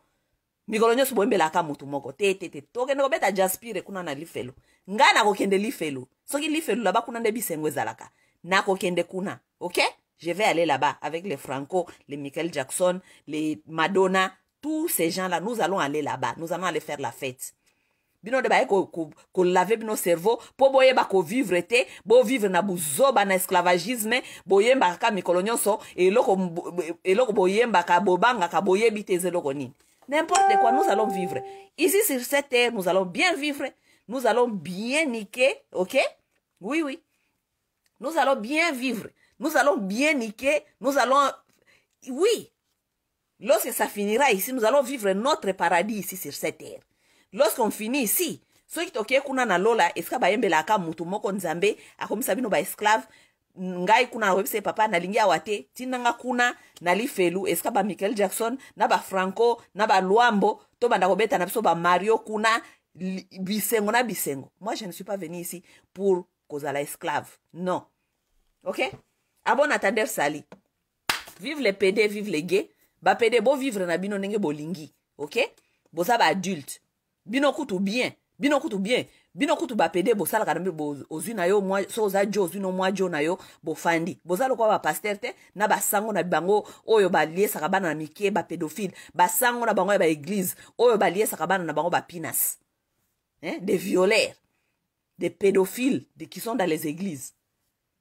mikolo nyonso boyembelaka mutu moko te te te tokende beta jaspire kuna na lifelo ngai kende lifelo soki lifelo laba kuna nde zalaka. Nako kende kuna ok je vais aller là-bas avec les franco les michael jackson les madonna tous ces gens là nous allons aller là-bas nous allons aller faire la fête bino de baye kolave bino cerveau pour vivre kovivre te vivre na buzoba na esclavagisme mba ka mikolo et eloko, eloko ka bobangaka ka te boyer nini n'importe quoi nous allons vivre ici sur cette terre nous allons bien vivre nous allons bien niquer ok oui oui nous allons bien vivre nous allons bien niquer nous allons oui lorsque ça finira ici nous allons vivre notre paradis ici sur cette terre lorsqu'on finit ici soki tokei kuna na lola esika bayembelaka mutu moko nzambe akomisa bino baesclave ngai kuna nakoyebisa ye papa nalingi awa te tindanga kuna na lifelu esika ba michael jackson na bafranco na balwambo tobanda kobeta na biso bamario kuna bisengo na bisengo moi je ne suis pas venu ici pour kozala esclave non ok abo natander sali vive le pd vive le gay bapede bovivre na bino ndenge bolingi ok boza baadulte Binokoutou bien Binokoutou bien Binokoutou bapede bosalaka bo bo ozwi na yo so oza jo no mwa jo na yo bofandi Bo lokwa pasteur te na basango na bango oyo baliesaka bana na mike ba basango na bango ba église oyo baliesaka bana na bango pinas hein? des violaires, des pédophiles de, qui sont dans les églises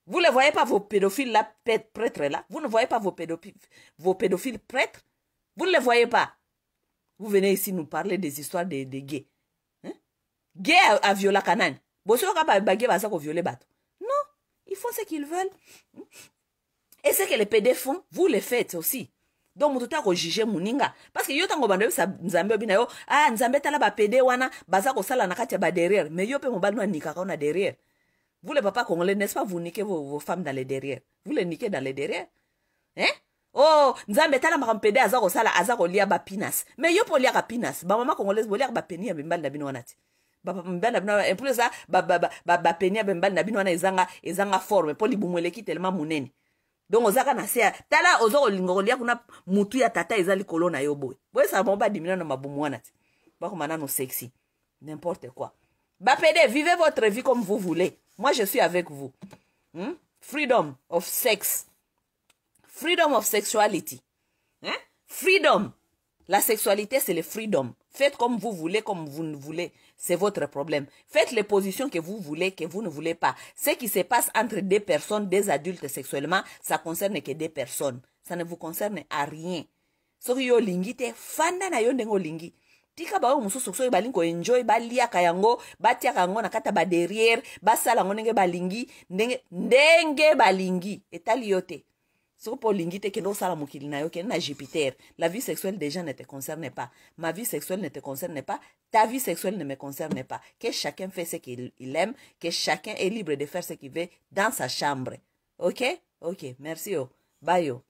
vous ne voyez pas vos pédophiles là prêtres là vous ne voyez pas vos pédophiles, vos pédophiles prêtres vous ne les voyez pas vous venez ici nous parler des histoires des de gays. Hein? Gays à, à Canan. Bon, vous violer bato. Non, ils font ce qu'ils veulent. Hein? Et ce que les PD font, vous le faites aussi. donc moto ta kojuge moninga que yo ntango bando oyebisa nzambe obi ah, yo a wana baza ko sala kati ba derrière. mais yo mpe mobali derrière vous les papa congolais n'est ce pas vous niquez vos, vos femmes dans les derrière vous les niquez dans les derrière hein oh nzambe etalamaka mpede sala kosala aza kolia bapinas me yo mpo oliaka pinas bamama congolaise boliaka bapeni ya bemibali na bino wana Ba mibali na bino wana ba, ba bapeni ya bemibali na bino ezanga ezanga forme Poli libumu eleki telema donc ozaka na se tala oza kolinga kolia kuna mutu ya tata eza kolona na yo boye boyesala dimina badimina na mabumu wana te manano sexy n'importe quoi bapede vivez votre vie comme vous voulez moi je suis avec vous hmm? freedom of sex. Freedom of sexuality. Hein? Freedom. La sexualité, c'est le freedom. Faites comme vous voulez, comme vous ne voulez. C'est votre problème. Faites les positions que vous voulez, que vous ne voulez pas. Ce qui se passe entre des personnes, des adultes sexuellement, ça concerne que des personnes. Ça ne vous concerne à rien. te fana na lingi. tika na jupiter la vie sexuelle des gens ne te concerne pas ma vie sexuelle ne te concerne pas ta vie sexuelle ne me concerne pas que chacun fait ce qu'il aime que chacun est libre de faire ce qu'il veut dans sa chambre ok ok merci Bye.